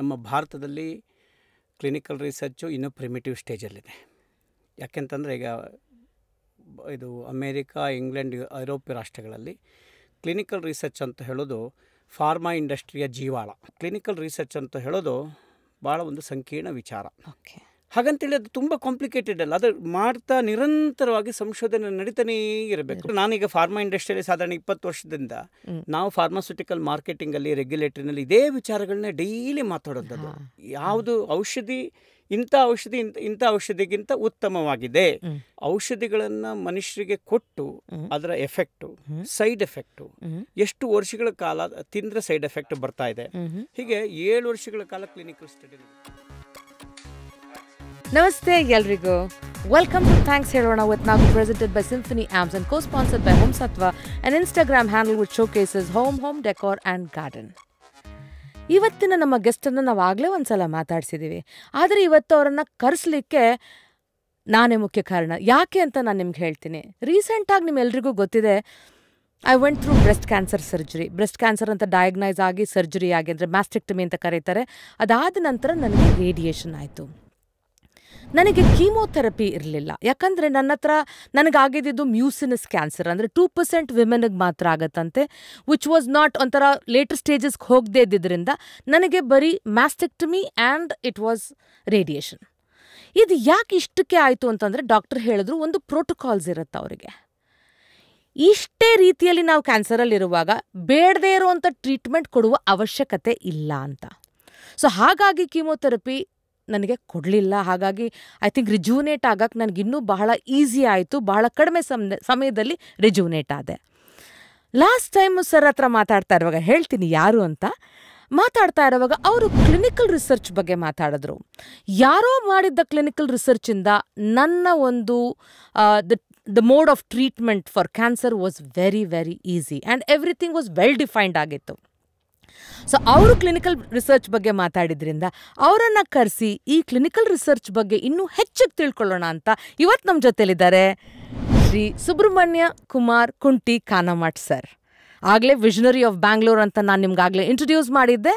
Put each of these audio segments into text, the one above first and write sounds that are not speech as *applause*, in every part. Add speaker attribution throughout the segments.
Speaker 1: ನಮ್ಮ ಭಾರತದಲ್ಲಿ clinical research ಇನ್ನೂ ಪ್ರಿಮಿಟಿವ್ ಸ್ಟೇಜಲ್ಲಿದೆ ಯಾಕೆಂತಂದರೆ ಈಗ ಇದು ಅಮೇರಿಕಾ ಇಂಗ್ಲೆಂಡ್ ಐರೋಪ್ಯ ರಾಷ್ಟ್ರಗಳಲ್ಲಿ ಕ್ಲಿನಿಕಲ್ ರಿಸರ್ಚ್ ಅಂತ ಹೇಳೋದು ಫಾರ್ಮಾ ಇಂಡಸ್ಟ್ರಿಯ ಜೀವಾಳ ಕ್ಲಿನಿಕಲ್ ರಿಸರ್ಚ್ ಅಂತ ಹೇಳೋದು ಭಾಳ ಒಂದು ಸಂಕೀರ್ಣ ವಿಚಾರ ಓಕೆ ಹಾಗಂತೇಳಿ ಅದು ತುಂಬ ಕಾಂಪ್ಲಿಕೇಟೆಡ್ ಅಲ್ಲ ಅದು ಮಾಡ್ತಾ ನಿರಂತರವಾಗಿ ಸಂಶೋಧನೆ ನಡೀತಾನೇ ಇರಬೇಕು ನಾನೀಗ ಫಾರ್ಮಾ ಇಂಡಸ್ಟ್ರಿಯಲ್ಲಿ ಸಾಧಾರಣ ಇಪ್ಪತ್ತು ವರ್ಷದಿಂದ ನಾವು ಫಾರ್ಮಾಸ್ಯೂಟಿಕಲ್ ಅಲ್ಲಿ ರೆಗ್ಯುಲೇಟರಿನಲ್ಲಿ ಇದೇ ವಿಚಾರಗಳನ್ನ ಡೈಲಿ ಮಾತಾಡೋದದು ಯಾವುದು ಔಷಧಿ ಇಂಥ ಔಷಧಿ ಇಂಥ ಔಷಧಿಗಿಂತ ಉತ್ತಮವಾಗಿದೆ ಔಷಧಿಗಳನ್ನ ಮನುಷ್ಯರಿಗೆ ಕೊಟ್ಟು ಅದರ ಎಫೆಕ್ಟು ಸೈಡ್ ಎಫೆಕ್ಟು ಎಷ್ಟು ವರ್ಷಗಳ ಕಾಲ ತಿಂದ್ರೆ ಸೈಡ್ ಎಫೆಕ್ಟ್ ಬರ್ತಾ ಇದೆ ಹೀಗೆ ಏಳು ವರ್ಷಗಳ ಕಾಲ ಕ್ಲಿನಿಕಲ್ ಸ್ಟಡಿ
Speaker 2: ನಮಸ್ತೆ ಎಲ್ರಿಗೂ ವೆಲ್ಕಮ್ ಟು ಥ್ಯಾಂಕ್ಸ್ ಹೇಳೋಣ ವಿತ್ ನಾವು presented by Symphony arms and co sponsored by home Satva and Instagram handle with showcases home home decor and garden ಇವತ್ತಿನ ನಮ್ಮ ಗೆಸ್ಟನ್ನು ನಾವು ಆಗಲೇ ಒಂದು ಸಲ ಮಾತಾಡ್ಸಿದ್ದೀವಿ ಆದರೆ ಇವತ್ತು ಅವರನ್ನು ಕರೆಸಲಿಕ್ಕೆ ನಾನೇ ಮುಖ್ಯ ಕಾರಣ ಯಾಕೆ ಅಂತ ನಾನು ನಿಮ್ಗೆ ಹೇಳ್ತೀನಿ ರೀಸೆಂಟಾಗಿ ನಿಮ್ಮೆಲ್ರಿಗೂ ಗೊತ್ತಿದೆ I went through breast cancer surgery breast cancer ಅಂತ ಡಯಾಗ್ನೈಸ್ ಆಗಿ ಸರ್ಜರಿ ಆಗಿ ಅಂದರೆ ಮ್ಯಾಸ್ಟೆಕ್ಟಮಿ ಅಂತ ಕರೀತಾರೆ ಅದಾದ ನಂತರ ನನಗೆ ರೇಡಿಯೇಷನ್ ಆಯಿತು ನನಗೆ ಕೀಮೋಥೆರಪಿ ಇರಲಿಲ್ಲ ಯಾಕಂದರೆ ನನ್ನ ಹತ್ರ ನನಗಾಗಿದ್ದು ಮ್ಯೂಸಿನಸ್ ಕ್ಯಾನ್ಸರ್ ಅಂದರೆ ಟೂ ಪರ್ಸೆಂಟ್ ವಿಮೆನಿಗೆ ಮಾತ್ರ ಆಗತ್ತಂತೆ ವಿಚ್ ವಾಸ್ ನಾಟ್ ಒಂಥರ ಲೇಟರ್ ಸ್ಟೇಜಸ್ಗೆ ಹೋಗದೇ ಇದ್ದಿದ್ದರಿಂದ ನನಗೆ ಬರೀ mastectomy and it was radiation ಇದು ಯಾಕೆ ಇಷ್ಟಕ್ಕೆ ಆಯಿತು ಅಂತಂದರೆ ಡಾಕ್ಟರ್ ಹೇಳಿದ್ರು ಒಂದು ಪ್ರೋಟೋಕಾಲ್ಸ್ ಇರುತ್ತೆ ಅವರಿಗೆ ಇಷ್ಟೇ ರೀತಿಯಲ್ಲಿ ನಾವು ಕ್ಯಾನ್ಸರಲ್ಲಿರುವಾಗ ಬೇಡದೇ ಇರುವಂಥ ಟ್ರೀಟ್ಮೆಂಟ್ ಕೊಡುವ ಅವಶ್ಯಕತೆ ಇಲ್ಲ ಅಂತ ಸೊ ಹಾಗಾಗಿ ಕೀಮೋಥೆರಪಿ ನನಗೆ ಕೊಡಲಿಲ್ಲ ಹಾಗಾಗಿ ಐ ಥಿಂಕ್ ರಿಜ್ಯೂನೇಟ್ ಆಗಕ್ಕೆ ನನಗಿನ್ನೂ ಬಹಳ ಈಸಿ ಆಯಿತು ಬಹಳ ಕಡಿಮೆ ಸಮ ಸಮಯದಲ್ಲಿ ರಿಜ್ಯೂನೇಟ್ ಆದೆ ಲಾಸ್ಟ್ ಟೈಮು ಸರ್ ಹತ್ರ ಮಾತಾಡ್ತಾ ಇರುವಾಗ ಹೇಳ್ತೀನಿ ಯಾರು ಅಂತ ಮಾತಾಡ್ತಾ ಇರುವಾಗ ಅವರು ಕ್ಲಿನಿಕಲ್ ರಿಸರ್ಚ್ ಬಗ್ಗೆ ಮಾತಾಡಿದ್ರು ಯಾರೋ ಮಾಡಿದ್ದ ಕ್ಲಿನಿಕಲ್ ರಿಸರ್ಚಿಂದ ನನ್ನ ಒಂದು the the mode of treatment for cancer was very very easy and everything was well defined ಆಗಿತ್ತು ಸೊ ಅವರು ಕ್ಲಿನಿಕಲ್ ರಿಸರ್ಚ್ ಬಗ್ಗೆ ಮಾತಾಡಿದ್ರಿಂದ ಅವರನ್ನು ಕರೆಸಿ ಈ ಕ್ಲಿನಿಕಲ್ ರಿಸರ್ಚ್ ಬಗ್ಗೆ ಇನ್ನೂ ಹೆಚ್ಚಿಗೆ ತಿಳ್ಕೊಳ್ಳೋಣ ಅಂತ ಇವತ್ತು ನಮ್ಮ ಜೊತೆಲಿದ್ದಾರೆ ಶ್ರೀ ಸುಬ್ರಹ್ಮಣ್ಯ ಕುಮಾರ್ ಕುಂಟಿ ಕಾನಮಠ್ ಸರ್ ಆಗಲೇ ವಿಷನರಿ ಆಫ್ ಬ್ಯಾಂಗ್ಳೂರ್ ಅಂತ ನಾನು ನಿಮ್ಗಾಗಲೇ ಇಂಟ್ರೊಡ್ಯೂಸ್ ಮಾಡಿದ್ದೆ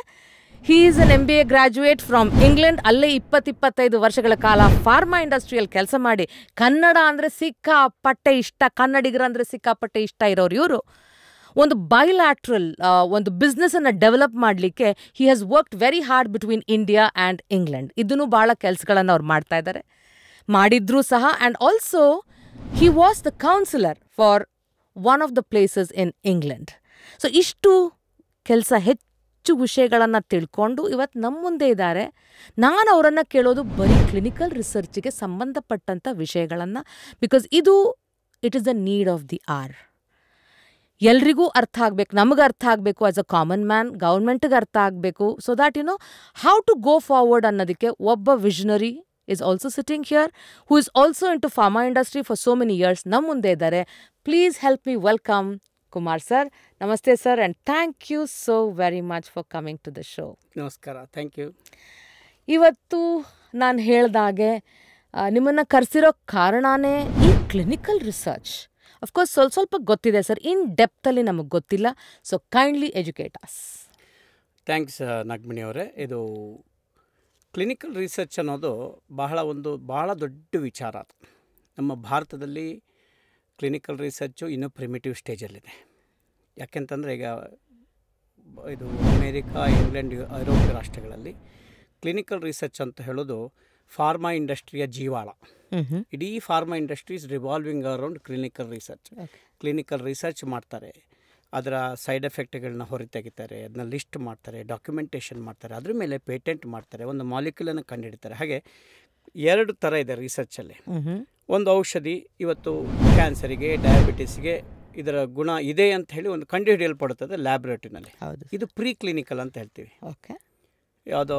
Speaker 2: he is an M B A graduate from England ಅಲ್ಲೇ ಇಪ್ಪತ್ತಿಪ್ಪತ್ತೈದು ವರ್ಷಗಳ ಕಾಲ ಫಾರ್ಮಾ ಇಂಡಸ್ಟ್ರಿಯಲ್ಲಿ ಕೆಲಸ ಮಾಡಿ ಕನ್ನಡ ಅಂದರೆ ಸಿಕ್ಕಾಪಟ್ಟೆ ಇಷ್ಟ ಕನ್ನಡಿಗರಂದರೆ ಸಿಕ್ಕಾಪಟ್ಟೆ ಇಷ್ಟ ಇರೋರು ಇವರು ಒಂದು ಬೈಲ್ಯಾಟ್ರಲ್ ಒಂದು ಬಿಸ್ನೆಸ್ ಅನ್ನ ಡೆವಲಪ್ ಮಾಡಲಿಕ್ಕೆ he has worked very hard between India and England ಇದನ್ನು ಭಾಳ ಕೆಲಸಗಳನ್ನು ಅವ್ರು ಮಾಡ್ತಾ ಇದ್ದಾರೆ ಮಾಡಿದ್ರೂ ಸಹ and also he was the councillor for one of the places in England so ಇಷ್ಟು ಕೆಲಸ ಹೆಚ್ಚು ವಿಷಯಗಳನ್ನು ತಿಳ್ಕೊಂಡು ಇವತ್ತು ನಮ್ಮ ಮುಂದೆ ಇದ್ದಾರೆ ನಾನು ಅವರನ್ನು ಕೇಳೋದು ಬರೀ ಕ್ಲಿನಿಕಲ್ ರಿಸರ್ಚ್ಗೆ ಸಂಬಂಧಪಟ್ಟಂಥ ವಿಷಯಗಳನ್ನು ಬಿಕಾಸ್ ಇದು it is the need of the hour ಎಲ್ರಿಗೂ ಅರ್ಥ ಆಗಬೇಕು ನಮಗೆ ಅರ್ಥ ಆಗಬೇಕು ಆಸ್ ಅ ಕಾಮನ್ ಮ್ಯಾನ್ ಗೌರ್ಮೆಂಟ್ಗೆ ಅರ್ಥ ಆಗಬೇಕು so that you know how to go forward ಅನ್ನೋದಕ್ಕೆ ಒಬ್ಬ visionary is also sitting here who is also into pharma industry for so many years ನಮ್ಮ ಮುಂದೆ ಇದ್ದಾರೆ please help me welcome Kumar sir ನಮಸ್ತೆ sir and thank you so very much for coming to the show ನಮಸ್ಕಾರ thank you ಇವತ್ತು ನಾನು ಹೇಳ್ದಾಗೆ ನಿಮ್ಮನ್ನು ಕರೆಸಿರೋ ಕಾರಣನೇ ಈ ಕ್ಲಿನಿಕಲ್ ರಿಸರ್ಚ್ ಅಫ್ಕೋರ್ಸ್ ಸ್ವಲ್ಪ ಸ್ವಲ್ಪ ಗೊತ್ತಿದೆ ಸರ್ ಇನ್ ಡೆಪ್ತಲ್ಲಿ ನಮಗೆ ಗೊತ್ತಿಲ್ಲ so kindly educate us
Speaker 1: thanks Nagmini ಅವರೇ ಇದು ಕ್ಲಿನಿಕಲ್ ರಿಸರ್ಚ್ ಅನ್ನೋದು ಬಹಳ ಒಂದು ಬಹಳ ದೊಡ್ಡ ವಿಚಾರ ಅದು ನಮ್ಮ ಭಾರತದಲ್ಲಿ ಕ್ಲಿನಿಕಲ್ ರಿಸರ್ಚು ಇನ್ನೂ ಪ್ರಿಮಿಟಿವ್ ಸ್ಟೇಜಲ್ಲಿದೆ ಯಾಕೆಂತಂದರೆ ಈಗ ಇದು ಅಮೇರಿಕಾ ಇಂಗ್ಲೆಂಡ್ ಐರೋಪ್ಯ ರಾಷ್ಟ್ರಗಳಲ್ಲಿ ಕ್ಲಿನಿಕಲ್ ರಿಸರ್ಚ್ ಅಂತ ಹೇಳೋದು ಫಾರ್ಮಾ ಇಂಡಸ್ಟ್ರಿಯ ಜೀವಾಳ ಇಡೀ pharma industries revolving around clinical research clinical research ಮಾಡ್ತಾರೆ ಅದರ ಸೈಡ್ ಎಫೆಕ್ಟ್ಗಳನ್ನ ಹೊರತೆಗಿತಾರೆ ಅದನ್ನ ಲಿಸ್ಟ್ ಮಾಡ್ತಾರೆ ಡಾಕ್ಯುಮೆಂಟೇಷನ್ ಮಾಡ್ತಾರೆ ಅದ್ರ ಮೇಲೆ ಪೇಟೆಂಟ್ ಮಾಡ್ತಾರೆ ಒಂದು ಮಾಲಿಕ್ಯುಲನ್ನು ಕಂಡುಹಿಡ್ತಾರೆ ಹಾಗೆ ಎರಡು ಥರ ಇದೆ ರಿಸರ್ಚಲ್ಲಿ ಒಂದು ಔಷಧಿ ಇವತ್ತು ಕ್ಯಾನ್ಸರಿಗೆ ಡಯಾಬಿಟಿಸ್ಗೆ ಇದರ ಗುಣ ಇದೆ ಅಂತ ಹೇಳಿ ಒಂದು ಕಂಡುಹಿಡಿಯಲ್ಪಡುತ್ತದೆ ಲ್ಯಾಬ್ರೇಟರಿನಲ್ಲಿ ಇದು ಪ್ರೀ ಕ್ಲಿನಿಕಲ್ ಅಂತ ಹೇಳ್ತೀವಿ ಓಕೆ ಯಾವುದೋ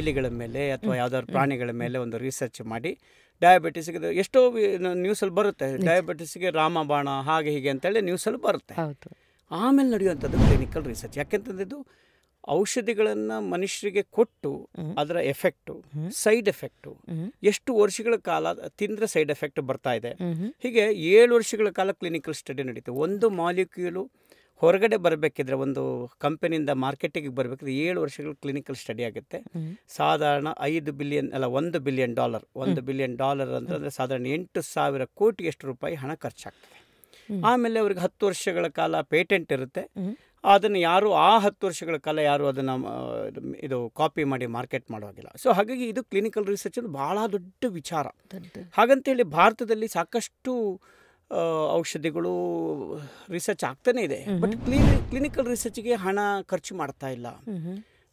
Speaker 1: ಇಲಿಗಳ ಮೇಲೆ ಅಥವಾ ಯಾವುದಾದ್ರು ಪ್ರಾಣಿಗಳ ಮೇಲೆ ಒಂದು ರಿಸರ್ಚ್ ಮಾಡಿ ಡಯಾಬಿಟಿಸ್ಗೆ ಎಷ್ಟೋ ನ್ಯೂಸಲ್ಲಿ ಬರುತ್ತೆ ಡಯಾಬಿಟಿಸ್ಗೆ ರಾಮಬಾಣ ಹಾಗೆ ಹೀಗೆ ಅಂತೇಳಿ ನ್ಯೂಸಲ್ಲಿ ಬರುತ್ತೆ ಆಮೇಲೆ ನಡೆಯುವಂಥದ್ದು ಕ್ಲಿನಿಕಲ್ ರಿಸರ್ಚ್ ಯಾಕೆಂತಂದ್ರೆ ಇದು ಔಷಧಿಗಳನ್ನು ಮನುಷ್ಯರಿಗೆ ಕೊಟ್ಟು ಅದರ ಎಫೆಕ್ಟು ಸೈಡ್ ಎಫೆಕ್ಟು ಎಷ್ಟು ವರ್ಷಗಳ ಕಾಲ ತಿಂದರೆ ಸೈಡ್ ಎಫೆಕ್ಟ್ ಬರ್ತಾ ಇದೆ ಹೀಗೆ ಏಳು ವರ್ಷಗಳ ಕಾಲ ಕ್ಲಿನಿಕಲ್ ಸ್ಟಡಿ ನಡೀತು ಒಂದು ಮಾಲಿಕ್ಯೂಲು ಹೊರಗಡೆ ಬರಬೇಕಿದ್ರೆ ಒಂದು ಕಂಪನಿಯಿಂದ ಮಾರ್ಕೆಟಿಗೆ ಬರಬೇಕಿದ್ರೆ ಏಳು ವರ್ಷಗಳ ಕ್ಲಿನಿಕಲ್ ಸ್ಟಡಿ ಆಗುತ್ತೆ ಸಾಧಾರಣ ಐದು ಬಿಲಿಯನ್ ಅಲ್ಲ ಒಂದು ಬಿಲಿಯನ್ ಡಾಲರ್ ಒಂದು ಬಿಲಿಯನ್ ಡಾಲರ್ ಅಂತಂದರೆ ಸಾಧಾರಣ ಎಂಟು ಸಾವಿರ ಕೋಟಿಯಷ್ಟು ರೂಪಾಯಿ ಹಣ ಖರ್ಚಾಗ್ತದೆ ಆಮೇಲೆ ಅವ್ರಿಗೆ ಹತ್ತು ವರ್ಷಗಳ ಕಾಲ ಪೇಟೆಂಟ್ ಇರುತ್ತೆ ಅದನ್ನು ಯಾರು ಆ ಹತ್ತು ವರ್ಷಗಳ ಕಾಲ ಯಾರು ಅದನ್ನು ಇದು ಕಾಪಿ ಮಾಡಿ ಮಾರ್ಕೆಟ್ ಮಾಡುವಾಗಿಲ್ಲ ಸೊ ಹಾಗಾಗಿ ಇದು ಕ್ಲಿನಿಕಲ್ ರಿಸರ್ಚ್ ಭಾಳ ದೊಡ್ಡ ವಿಚಾರ ಹಾಗಂತೇಳಿ ಭಾರತದಲ್ಲಿ ಸಾಕಷ್ಟು ಔಷಧಿಗಳು ರಿಸರ್ಚ್ ಆಗ್ತಾನೆ ಇದೆ ಬಟ್ ಕ್ಲಿನಿ ಕ್ಲಿನಿಕಲ್ ರಿಸರ್ಚ್ಗೆ ಹಣ ಖರ್ಚು ಮಾಡ್ತಾ ಇಲ್ಲ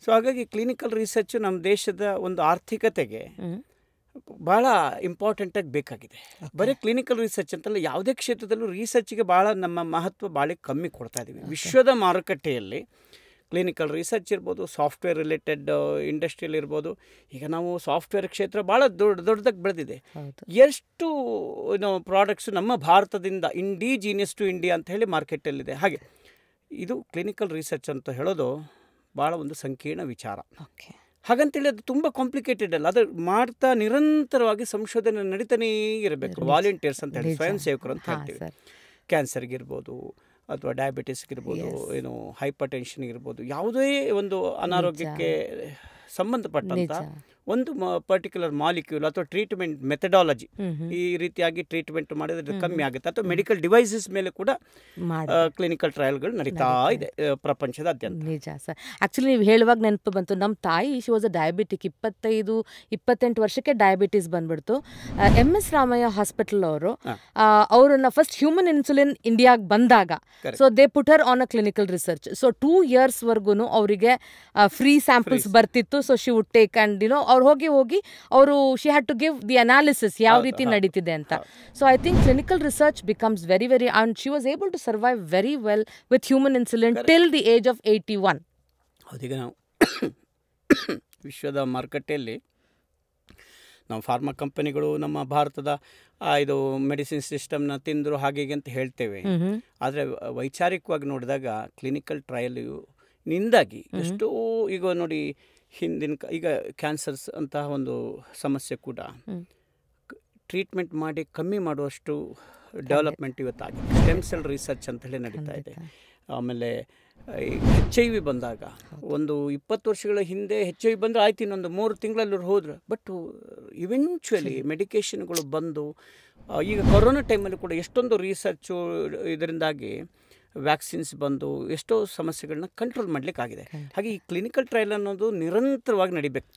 Speaker 1: ಸೊ ಹಾಗಾಗಿ ಕ್ಲಿನಿಕಲ್ ರಿಸರ್ಚ್ ನಮ್ಮ ದೇಶದ ಒಂದು ಆರ್ಥಿಕತೆಗೆ ಭಾಳ ಇಂಪಾರ್ಟೆಂಟಾಗಿ ಬೇಕಾಗಿದೆ ಬರೀ ಕ್ಲಿನಿಕಲ್ ರಿಸರ್ಚ್ ಅಂತಲ್ಲ ಯಾವುದೇ ಕ್ಷೇತ್ರದಲ್ಲೂ ರಿಸರ್ಚ್ಗೆ ಭಾಳ ನಮ್ಮ ಮಹತ್ವ ಭಾಳ ಕಮ್ಮಿ ಕೊಡ್ತಾ ಇದ್ದೀವಿ ವಿಶ್ವದ ಮಾರುಕಟ್ಟೆಯಲ್ಲಿ ಕ್ಲಿನಿಕಲ್ ರಿಸರ್ಚ್ ಇರ್ಬೋದು ಸಾಫ್ಟ್ವೇರ್ ರಿಲೇಟೆಡ್ ಇಂಡಸ್ಟ್ರಿಯಲ್ಲಿ ಇರ್ಬೋದು ಈಗ ನಾವು ಸಾಫ್ಟ್ವೇರ್ ಕ್ಷೇತ್ರ ಭಾಳ ದೊಡ್ಡ ದೊಡ್ಡದಾಗಿ ಬೆಳೆದಿದೆ ಎಷ್ಟು ಪ್ರಾಡಕ್ಟ್ಸ್ ನಮ್ಮ ಭಾರತದಿಂದ ಇಂಡಿಜಿನಿಯಸ್ ಟು ಇಂಡಿಯಾ ಅಂತ ಹೇಳಿ ಮಾರ್ಕೆಟಲ್ಲಿದೆ ಹಾಗೆ ಇದು ಕ್ಲಿನಿಕಲ್ ರಿಸರ್ಚ್ ಅಂತ ಹೇಳೋದು ಭಾಳ ಒಂದು ಸಂಕೀರ್ಣ ವಿಚಾರ ಓಕೆ ಹಾಗಂತೇಳಿ ಅದು ತುಂಬ ಕಾಂಪ್ಲಿಕೇಟೆಡ್ ಅಲ್ಲ ಅದು ಮಾಡ್ತಾ ನಿರಂತರವಾಗಿ ಸಂಶೋಧನೆ ನಡೀತಾನೇ ಇರಬೇಕು ವಾಲಂಟಿಯರ್ಸ್ ಅಂತ ಹೇಳಿ ಸ್ವಯಂ ಸೇವಕರು ಅಂತ ಹೇಳ್ತೀವಿ ಕ್ಯಾನ್ಸರ್ಗಿರ್ಬೋದು ಅಥವಾ ಡಯಾಬಿಟಿಸ್ ಇರ್ಬೋದು ಏನು ಹೈಪರ್ ಟೆನ್ಷನ್ ಇರ್ಬೋದು ಯಾವುದೇ ಒಂದು ಅನಾರೋಗ್ಯಕ್ಕೆ ಸಂಬಂಧಪಟ್ಟಂಥ ಒಂದು ಪರ್ಟಿಕ್ಯುಲರ್ ಮಾಲಿಕ್ಯೂಲ್ ಅಥವಾ ಟ್ರೀಟ್ಮೆಂಟ್ ಮೆಥಡಾಲಜಿ ಈ ರೀತಿಯಾಗಿ ಟ್ರೀಟ್ಮೆಂಟ್ ಮಾಡಿದ್ರೆ ಕಮ್ಮಿ ಆಗುತ್ತೆ ಅಥವಾ ಮೆಡಿಕಲ್ ಡಿವೈಸಸ್ ಮೇಲೆ ಕೂಡ ಕ್ಲಿನಿಕಲ್ ಟ್ರಯಲ್ಗಳು ನಡೀತಾ ಇದೆ ಪ್ರಪಂಚದಾದ್ಯಂತ ನಿಜ ಸರ್
Speaker 2: ಆಕ್ಚುಲಿ ನೀವು ಹೇಳುವಾಗ ನೆನಪು ಬಂತು ನಮ್ಮ ತಾಯಿ ಶಿ ವಾಸ್ ಅ ಡಯಾಬಿಟಿಕ್ ಇಪ್ಪತ್ತೈದು ಇಪ್ಪತ್ತೆಂಟು ವರ್ಷಕ್ಕೆ ಡಯಾಬಿಟೀಸ್ ಬಂದ್ಬಿಡ್ತು ಎಮ್ ಎಸ್ ರಾಮಯ್ಯ ಹಾಸ್ಪಿಟಲ್ ಅವರು ಅವರನ್ನ ಫಸ್ಟ್ ಹ್ಯೂಮನ್ ಇನ್ಸುಲಿನ್ ಇಂಡಿಯಾಗೆ ಬಂದಾಗ so they put her on a clinical research so two years ಇಯರ್ಸ್ವರೆಗೂ ಅವರಿಗೆ ಫ್ರೀ ಸ್ಯಾಂಪಲ್ಸ್ ಬರ್ತಿತ್ತು so she would take and you know ಅವ್ರು ಹೋಗಿ ಹೋಗಿ ಅವರು she had to give the analysis ಯಾವ ರೀತಿ ನಡೀತಿದೆ ಅಂತ so I think clinical research becomes very very and she was able to survive very well with
Speaker 1: human insulin till
Speaker 2: the age of eighty one
Speaker 1: ಹೌದೀಗ ನಾವು ವಿಶ್ವದ ಮಾರುಕಟ್ಟೆಯಲ್ಲಿ ನಾವು pharma ಕಂಪನಿಗಳು ನಮ್ಮ ಭಾರತದ ಇದು ಮೆಡಿಸಿನ್ ಸಿಸ್ಟಮ್ನ ತಿಂದರು ಹಾಗೆ ಅಂತ ಹೇಳ್ತೇವೆ ಆದರೆ ವೈಚಾರಿಕವಾಗಿ ನೋಡಿದಾಗ ಕ್ಲಿನಿಕಲ್ ಟ್ರಯಲ್ ನಿಂದಾಗಿ ಎಷ್ಟೋ ಈಗ ನೋಡಿ ಹಿಂದಿನ ಈಗ ಕ್ಯಾನ್ಸರ್ಸ್ ಅಂತಹ ಒಂದು ಸಮಸ್ಯೆ ಕೂಡ ಟ್ರೀಟ್ಮೆಂಟ್ ಮಾಡಿ ಕಮ್ಮಿ ಮಾಡುವಷ್ಟು ಡೆವಲಪ್ಮೆಂಟ್ ಇವತ್ತಾಗಿದೆ ಸ್ಟೆಮ್ ಸೆಲ್ ರಿಸರ್ಚ್ ಅಂತ ಹೇಳಿ ನಡೀತಾ ಇದೆ ಆಮೇಲೆ ಎಚ್ ಐ ವಿ ಬಂದಾಗ ಒಂದು ಇಪ್ಪತ್ತು ವರ್ಷಗಳ ಹಿಂದೆ ಎಚ್ ಐ ವಿ ಬಂದರೆ ಆಯ್ತು ಇನ್ನೊಂದು ಮೂರು ತಿಂಗಳಲ್ಲಿ ಹೋದ್ರೆ ಬಟ್ ಇವೆಂಚುಲಿ ಮೆಡಿಕೇಷನ್ಗಳು ಬಂದು ಈಗ ಕೊರೋನಾ ಟೈಮಲ್ಲಿ ಕೂಡ ಎಷ್ಟೊಂದು ರಿಸರ್ಚು ಇದರಿಂದಾಗಿ ವ್ಯಾಕ್ಸಿನ್ಸ್ ಬಂದು ಎಷ್ಟೋ ಸಮಸ್ಯೆಗಳನ್ನ ಕಂಟ್ರೋಲ್ ಮಾಡ್ಲಿಕ್ಕಾಗಿದೆ ಹಾಗೆ ಈ ಕ್ಲಿನಿಕಲ್ ಟ್ರಯಲ್ ಅನ್ನೋದು ನಿರಂತರವಾಗಿ ನಡಿಬೇಕು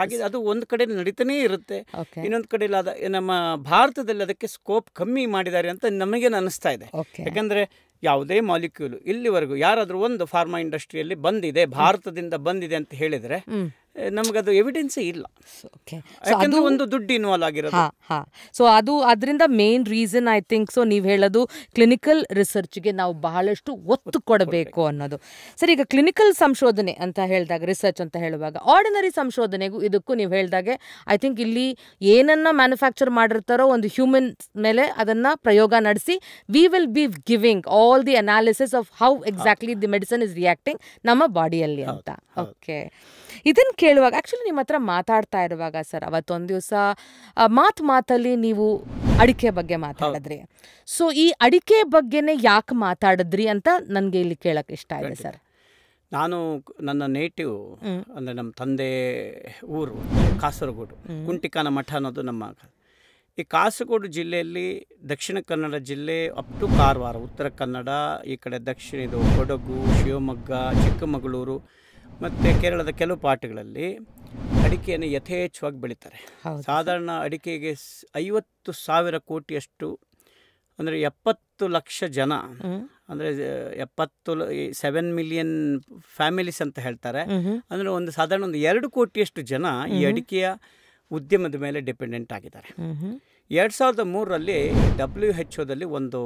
Speaker 1: ಹಾಗೆ ಅದು ಒಂದು ಕಡೆ ನಡೀತಾನೆ ಇರುತ್ತೆ ಇನ್ನೊಂದು ಕಡೆ ನಮ್ಮ ಭಾರತದಲ್ಲಿ ಅದಕ್ಕೆ ಸ್ಕೋಪ್ ಕಮ್ಮಿ ಮಾಡಿದ್ದಾರೆ ಅಂತ ನಮಗೇನು ಅನಿಸ್ತಾ ಇದೆ ಯಾಕಂದ್ರೆ ಯಾವುದೇ ಮಾಲಿಕ್ಯೂಲು ಇಲ್ಲಿವರೆಗೂ ಯಾರಾದರೂ ಒಂದು ಫಾರ್ಮಾ ಇಂಡಸ್ಟ್ರಿಯಲ್ಲಿ ಬಂದಿದೆ ಭಾರತದಿಂದ ಬಂದಿದೆ ಅಂತ ಹೇಳಿದರೆ ನಮಗದು ಎವಿಡೆನ್ಸೇ ಇಲ್ಲ ಒಂದು ದುಡ್ಡು ಇನ್ವಾಲ್ವ್ ಆಗಿರೋದು ಹಾ ಹಾ
Speaker 2: ಸೊ ಅದು ಅದರಿಂದ main reason I think so ನೀವು ಹೇಳೋದು ಕ್ಲಿನಿಕಲ್ ರಿಸರ್ಚ್ಗೆ ನಾವು ಬಹಳಷ್ಟು ಒತ್ತು ಕೊಡಬೇಕು ಅನ್ನೋದು ಸರ್ ಈಗ ಕ್ಲಿನಿಕಲ್ ಸಂಶೋಧನೆ ಅಂತ ಹೇಳಿದಾಗ ರಿಸರ್ಚ್ ಅಂತ ಹೇಳುವಾಗ ಆರ್ಡಿನರಿ ಸಂಶೋಧನೆಗೂ ಇದಕ್ಕೂ ನೀವು ಹೇಳಿದಾಗೆ ಐ ಥಿಂಕ್ ಇಲ್ಲಿ ಏನನ್ನ ಮ್ಯಾನುಫ್ಯಾಕ್ಚರ್ ಮಾಡಿರ್ತಾರೋ ಒಂದು ಹ್ಯೂಮನ್ ಮೇಲೆ ಅದನ್ನು ಪ್ರಯೋಗ ನಡೆಸಿ we will be giving all the analysis of how exactly the medicine is reacting ನಮ್ಮ ಬಾಡಿಯಲ್ಲಿ ಅಂತ ಓಕೆ ಇದನ್ನು ಕೇಳುವಾಗ ಆ್ಯಕ್ಚುಲಿ ನಿಮ್ಮ ಹತ್ರ ಮಾತಾಡ್ತಾ ಇರುವಾಗ ಸರ್ ಅವತ್ತೊಂದು ದಿವಸ ಮಾತು ಮಾತಲ್ಲಿ ನೀವು ಅಡಿಕೆ ಬಗ್ಗೆ ಮಾತಾಡಿದ್ರಿ ಸೊ ಈ ಅಡಿಕೆ ಬಗ್ಗೆನೇ ಯಾಕೆ ಮಾತಾಡಿದ್ರಿ ಅಂತ ನನಗೆ ಇಲ್ಲಿ ಕೇಳಕ್ಕೆ ಇಷ್ಟ ಇದೆ ಸರ್
Speaker 1: ನಾನು ನನ್ನ ನೇಟಿವ್ ಅಂದರೆ ನಮ್ಮ ತಂದೆ ಊರು ಕಾಸರಗೋಡು ಕುಂಟಿಕಾನ ಮಠ ಅನ್ನೋದು ನಮ್ಮ ಈ ಕಾಸರಗೋಡು ಜಿಲ್ಲೆಯಲ್ಲಿ ದಕ್ಷಿಣ ಕನ್ನಡ ಜಿಲ್ಲೆ ಅಪ್ ಟು ಕಾರವಾರ ಉತ್ತರ ಕನ್ನಡ ಈ ಕಡೆ ದಕ್ಷಿಣ ಇದು ಕೊಡಗು ಶಿವಮೊಗ್ಗ ಚಿಕ್ಕಮಗಳೂರು ಮತ್ತು ಕೇರಳದ ಕೆಲವು ಪಾಠಗಳಲ್ಲಿ ಅಡಿಕೆಯನ್ನು ಯಥೇಚ್ಛವಾಗಿ ಬೆಳೀತಾರೆ ಸಾಧಾರಣ ಅಡಿಕೆಗೆ ಐವತ್ತು ಸಾವಿರ ಕೋಟಿಯಷ್ಟು ಅಂದರೆ ಎಪ್ಪತ್ತು ಲಕ್ಷ ಜನ ಅಂದರೆ ಎಪ್ಪತ್ತು ಸೆವೆನ್ ಮಿಲಿಯನ್ ಫ್ಯಾಮಿಲೀಸ್ ಅಂತ ಹೇಳ್ತಾರೆ ಅಂದರೆ ಒಂದು ಸಾಧಾರಣ ಒಂದು ಎರಡು ಕೋಟಿಯಷ್ಟು ಜನ ಈ ಅಡಿಕೆಯ ಉದ್ಯಮದ ಮೇಲೆ ಡಿಪೆಂಡೆಂಟ್ ಆಗಿದ್ದಾರೆ ಎರಡು ಸಾವಿರದ ಮೂರರಲ್ಲಿ ಡಬ್ಲ್ಯೂ ಎಚ್ ಒದಲ್ಲಿ ಒಂದು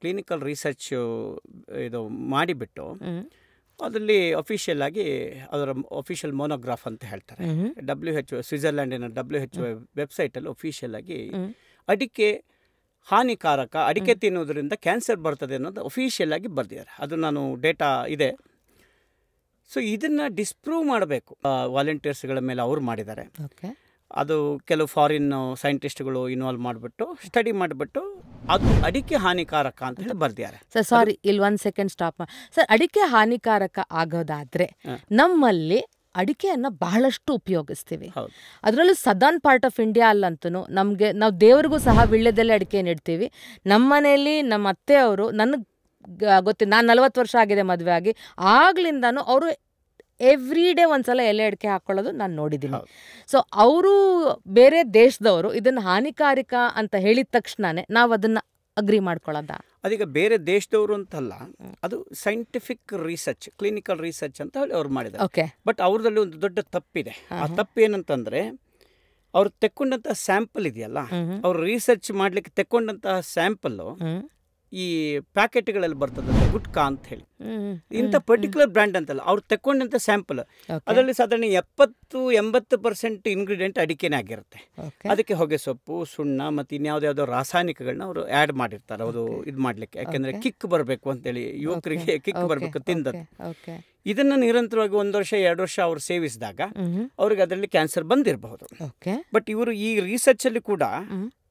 Speaker 1: ಕ್ಲಿನಿಕಲ್ ರಿಸರ್ಚ್ ಇದು ಮಾಡಿಬಿಟ್ಟು ಅದರಲ್ಲಿ ಅಫಿಷಿಯಲ್ ಆಗಿ ಅದರ ಅಫಿಷಿಯಲ್ ಮೊನೋಗ್ರಾಫ್ ಅಂತ ಹೇಳ್ತಾರೆ ಡಬ್ಲ್ಯೂ ಎಚ್ ಸ್ವಿಟ್ಜರ್ಲ್ಯಾಂಡಿನ ಡಬ್ಲ್ಯೂ ಎಚ್ ವೆಬ್ಸೈಟಲ್ಲಿ ಅಫಿಷಿಯಲ್ ಆಗಿ ಅಡಿಕೆ ಹಾನಿಕಾರಕ ಅಡಿಕೆ ತಿನ್ನುವುದರಿಂದ ಕ್ಯಾನ್ಸರ್ ಬರ್ತದೆ ಅನ್ನೋದು ಅಫಿಷಿಯಲ್ ಆಗಿ ಬರೆದಿದ್ದಾರೆ ಅದು ನಾನು ಡೇಟಾ ಇದೆ ಸೊ ಇದನ್ನು ಡಿಸ್ಪ್ರೂವ್ ಮಾಡಬೇಕು ವಾಲಂಟಿಯರ್ಸ್ಗಳ ಮೇಲೆ ಅವರು ಮಾಡಿದ್ದಾರೆ ಅದು ಕೆಲವು ಫಾರಿನ್ ಸೈಂಟಿಸ್ಟ್ಗಳು ಇನ್ವಾಲ್ವ್ ಮಾಡಿಬಿಟ್ಟು ಸ್ಟಡಿ ಮಾಡಿಬಿಟ್ಟು ಅದು ಅಡಿಕೆ ಹಾನಿಕಾರಕ ಅಂತ ಹೇಳಿ ಬರ್ದಿದ್ದಾರೆ
Speaker 2: ಸರ್ ಸಾರಿ ಇಲ್ಲಿ ಒಂದು ಸೆಕೆಂಡ್ ಸ್ಟಾಪ್ ಸರ್ ಅಡಿಕೆ ಹಾನಿಕಾರಕ ಆಗೋದಾದರೆ ನಮ್ಮಲ್ಲಿ ಅಡಿಕೆಯನ್ನು ಬಹಳಷ್ಟು ಉಪಯೋಗಿಸ್ತೀವಿ ಅದರಲ್ಲೂ ಸದರ್ನ್ ಪಾರ್ಟ್ ಆಫ್ ಇಂಡಿಯಾ ಅಲ್ಲಂತೂ ನಮಗೆ ನಾವು ದೇವರಿಗೂ ಸಹ ವಿಳ್ಯದಲ್ಲೇ ಅಡಿಕೆ ಇಡ್ತೀವಿ ನಮ್ಮ ಮನೆಯಲ್ಲಿ ನಮ್ಮ ಅತ್ತೆಯವರು ನನಗೆ ಗೊತ್ತಿ ನಾನು ನಲ್ವತ್ತು ವರ್ಷ ಆಗಿದೆ ಮದುವೆ ಆಗಿ ಆಗ್ಲಿಂದನೂ ಅವರು ಎವ್ರಿ ಡೇ ಒಂದ್ಸಲ ಎಲೆ ಅಡಿಕೆ ಹಾಕೊಳ್ಳೋದು ನಾನು ನೋಡಿದ್ದೀನಿ ಸೊ ಅವರು ಬೇರೆ ದೇಶದವರು ಇದನ್ನು ಹಾನಿಕಾರಕ ಅಂತ ಹೇಳಿದ ತಕ್ಷಣನೇ ನಾವು ಅದನ್ನು ಅಗ್ರಿ ಮಾಡ್ಕೊಳ್ಳೋದ
Speaker 1: ಅದೀಗ ಬೇರೆ ದೇಶದವರು ಅಂತಲ್ಲ ಅದು ಸೈಂಟಿಫಿಕ್ ರಿಸರ್ಚ್ ಕ್ಲಿನಿಕಲ್ ರಿಸರ್ಚ್ ಅಂತ ಹೇಳಿ ಅವ್ರು ಮಾಡಿದ್ದಾರೆ ಓಕೆ ಬಟ್ ಅವ್ರದಲ್ಲಿ ಒಂದು ದೊಡ್ಡ ತಪ್ಪಿದೆ ಆ ತಪ್ಪು ಏನಂತಂದ್ರೆ ಅವ್ರು ತೆಕ್ಕೊಂಡಂತಹ ಸ್ಯಾಂಪಲ್ ಇದೆಯಲ್ಲ ಅವ್ರು ರಿಸರ್ಚ್ ಮಾಡ್ಲಿಕ್ಕೆ ತೆಕ್ಕೊಂಡಂತಹ ಸ್ಯಾಂಪಲ್ಲು ಈ ಪ್ಯಾಕೆಟ್ಗಳಲ್ಲಿ ಬರ್ತದಂತೆ ಗುಟ್ಕಾ ಅಂತ ಹೇಳಿ ಇಂಥ ಪರ್ಟಿಕ್ಯುಲರ್ ಬ್ರ್ಯಾಂಡ್ ಅಂತಲ್ಲ ಅವ್ರು ತಕೊಂಡಂತ ಸ್ಯಾಂಪಲ್ ಅದರಲ್ಲಿ ಸಾಧಾರಣ ಎಪ್ಪತ್ತು ಎಂಬತ್ತು ಪರ್ಸೆಂಟ್ ಇಂಗ್ರೀಡಿಯೆಂಟ್ ಅಡಿಕೆನೇ ಆಗಿರುತ್ತೆ ಅದಕ್ಕೆ ಹೊಗೆ ಸೊಪ್ಪು ಸುಣ್ಣ ಮತ್ತು ಇನ್ಯಾವುದ್ಯಾವುದೋ ರಾಸಾಯನಿಕಗಳನ್ನ ಅವರು ಆ್ಯಡ್ ಮಾಡಿರ್ತಾರೆ ಅವರು ಇದು ಮಾಡಲಿಕ್ಕೆ ಯಾಕೆಂದರೆ ಕಿಕ್ ಬರಬೇಕು ಅಂತೇಳಿ ಯುವಕರಿಗೆ ಕಿಕ್ ಬರಬೇಕು ತಿಂದದ್ದು ಇದನ್ನ ನಿರಂತರವಾಗಿ ಒಂದು ವರ್ಷ ಎರಡು ವರ್ಷ ಅವರು ಸೇವಿಸಿದಾಗ ಅವ್ರಿಗೆ ಅದರಲ್ಲಿ ಕ್ಯಾನ್ಸರ್ ಬಂದಿರಬಹುದು ಬಟ್ ಇವರು ಈ ರಿಸರ್ಚ್ ಅಲ್ಲಿ ಕೂಡ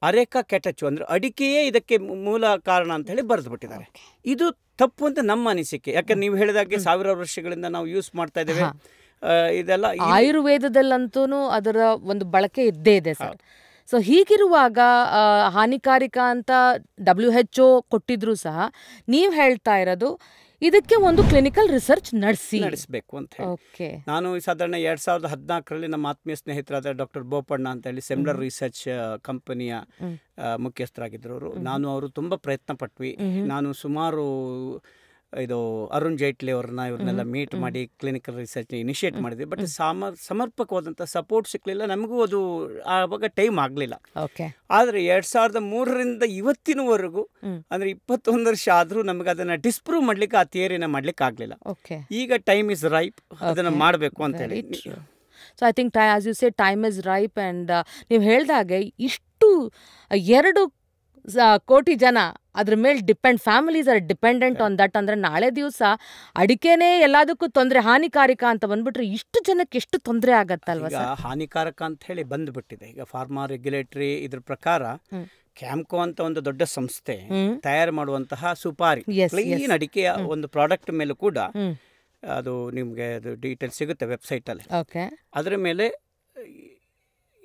Speaker 1: ಅರೆಕ ಕೆಟಚು ಅಂದ್ರೆ ಅಡಿಕೆಯೇ ಇದಕ್ಕೆ ಮೂಲ ಕಾರಣ ಅಂತ ಹೇಳಿ ಬರೆದು ಬಿಟ್ಟಿದ್ದಾರೆ ಇದು ತಪ್ಪು ಅಂತ ನಮ್ಮ ಅನಿಸಿಕೆ ಯಾಕಂದ್ರೆ ನೀವು ಹೇಳಿದಾಗೆ ಸಾವಿರಾರು ವರ್ಷಗಳಿಂದ ನಾವು ಯೂಸ್ ಮಾಡ್ತಾ ಇದ್ದೇವೆ ಇದೆಲ್ಲ
Speaker 2: ಆಯುರ್ವೇದದಲ್ಲಂತೂ ಅದರ ಒಂದು ಬಳಕೆ ಇದ್ದೇ ಇದೆ ಸರ್ ಸೊ ಹೀಗಿರುವಾಗ ಹಾನಿಕಾರಿಕ ಅಂತ ಡಬ್ಲ್ಯೂ ಹೆಚ್ ಒ ಕೊಟ್ಟಿದ್ರು ಸಹ ನೀವು ಹೇಳ್ತಾ ಇರೋದು ಇದಕ್ಕೆ ಒಂದು ಕ್ಲಿನಿಕಲ್ ರಿಸರ್ಚ್ ನಡೆಸಿ ನಡೆಸಬೇಕು ಅಂತ ಹೇಳಿ
Speaker 1: ನಾನು ಸಾಧಾರಣ ಎರಡ್ ಸಾವಿರದ ಹದಿನಾಲ್ಕರಲ್ಲಿ ನಮ್ಮ ಆತ್ಮೀಯ ಸ್ನೇಹಿತರಾದ ಡಾಕ್ಟರ್ ಬೋಪಣ್ಣ ಅಂತ ಹೇಳಿ ಸೆಮ್ಲರ್ ರಿಸರ್ಚ್ ಕಂಪನಿಯ ಮುಖ್ಯಸ್ಥರಾಗಿದ್ದರು ನಾನು ಅವರು ತುಂಬಾ ಪ್ರಯತ್ನ ಪಟ್ವಿ ನಾನು ಸುಮಾರು ಇದು ಅರುಣ್ ಜೇಟ್ಲಿ ಅವ್ರನ್ನ ಇವ್ರನ್ನೆಲ್ಲ ಮೀಟ್ ಮಾಡಿ ಕ್ಲಿನಿಕಲ್ ರಿಸರ್ಚ್ ಇನಿಷಿಯೇಟ್ ಮಾಡಿದ್ವಿ ಬಟ್ ಸಮ ಸಮರ್ಪಕವಾದಂಥ ಸಪೋರ್ಟ್ ಸಿಕ್ಕಲಿಲ್ಲ ನಮಗೂ ಅದು ಆವಾಗ ಟೈಮ್ ಆಗಲಿಲ್ಲ ಆದರೆ ಎರಡು ಸಾವಿರದ ಮೂರರಿಂದ ಇವತ್ತಿನವರೆಗೂ ಅಂದರೆ ಇಪ್ಪತ್ತೊಂದು ವರ್ಷ ಆದರೂ ನಮಗೆ ಅದನ್ನು ಡಿಸ್ಪ್ರೂವ್ ಮಾಡ್ಲಿಕ್ಕೆ ಆ ಥಿಯರಿನ ಮಾಡಲಿಕ್ಕೆ ಆಗಲಿಲ್ಲ ಈಗ ಟೈಮ್ ಇಸ್ ರೈಪ್ ಅದನ್ನು ಮಾಡಬೇಕು ಅಂತ ಹೇಳಿ
Speaker 2: so I think tie as you say time is ripe and ನೀವು ಹೇಳ್ದಾಗೆ ಇಷ್ಟು ಎರಡು ಕೋಟಿ ಜನ ಅದ್ರ ಮೇಲೆ depend families are dependent on that ಅಂದರೆ ನಾಳೆ ದಿವಸ ಅಡಿಕೆನೇ ಎಲ್ಲದಕ್ಕೂ ತೊಂದರೆ ಹಾನಿಕಾರಕ ಅಂತ ಬಂದ್ಬಿಟ್ರೆ ಇಷ್ಟು ಜನಕ್ಕೆ ಎಷ್ಟು ತೊಂದರೆ ಆಗತ್ತಲ್ವ
Speaker 1: ಹಾನಿಕಾರಕ ಅಂತ ಹೇಳಿ ಬಂದ್ಬಿಟ್ಟಿದೆ ಈಗ ಫಾರ್ಮಾ ರೆಗ್ಯುಲೇಟರಿ ಇದ್ರ ಪ್ರಕಾರ ಕ್ಯಾಂಕೋ ಅಂತ ಒಂದು ದೊಡ್ಡ ಸಂಸ್ಥೆ ತಯಾರು ಮಾಡುವಂತಹ ಸುಪಾರಿ ಕ್ಲೀನ್ ಅಡಿಕೆಯ ಒಂದು ಪ್ರಾಡಕ್ಟ್ ಮೇಲೆ ಕೂಡ ಅದು ನಿಮಗೆ ಅದು ಡೀಟೇಲ್ ಸಿಗುತ್ತೆ ವೆಬ್ಸೈಟಲ್ಲಿ ಅದರ ಮೇಲೆ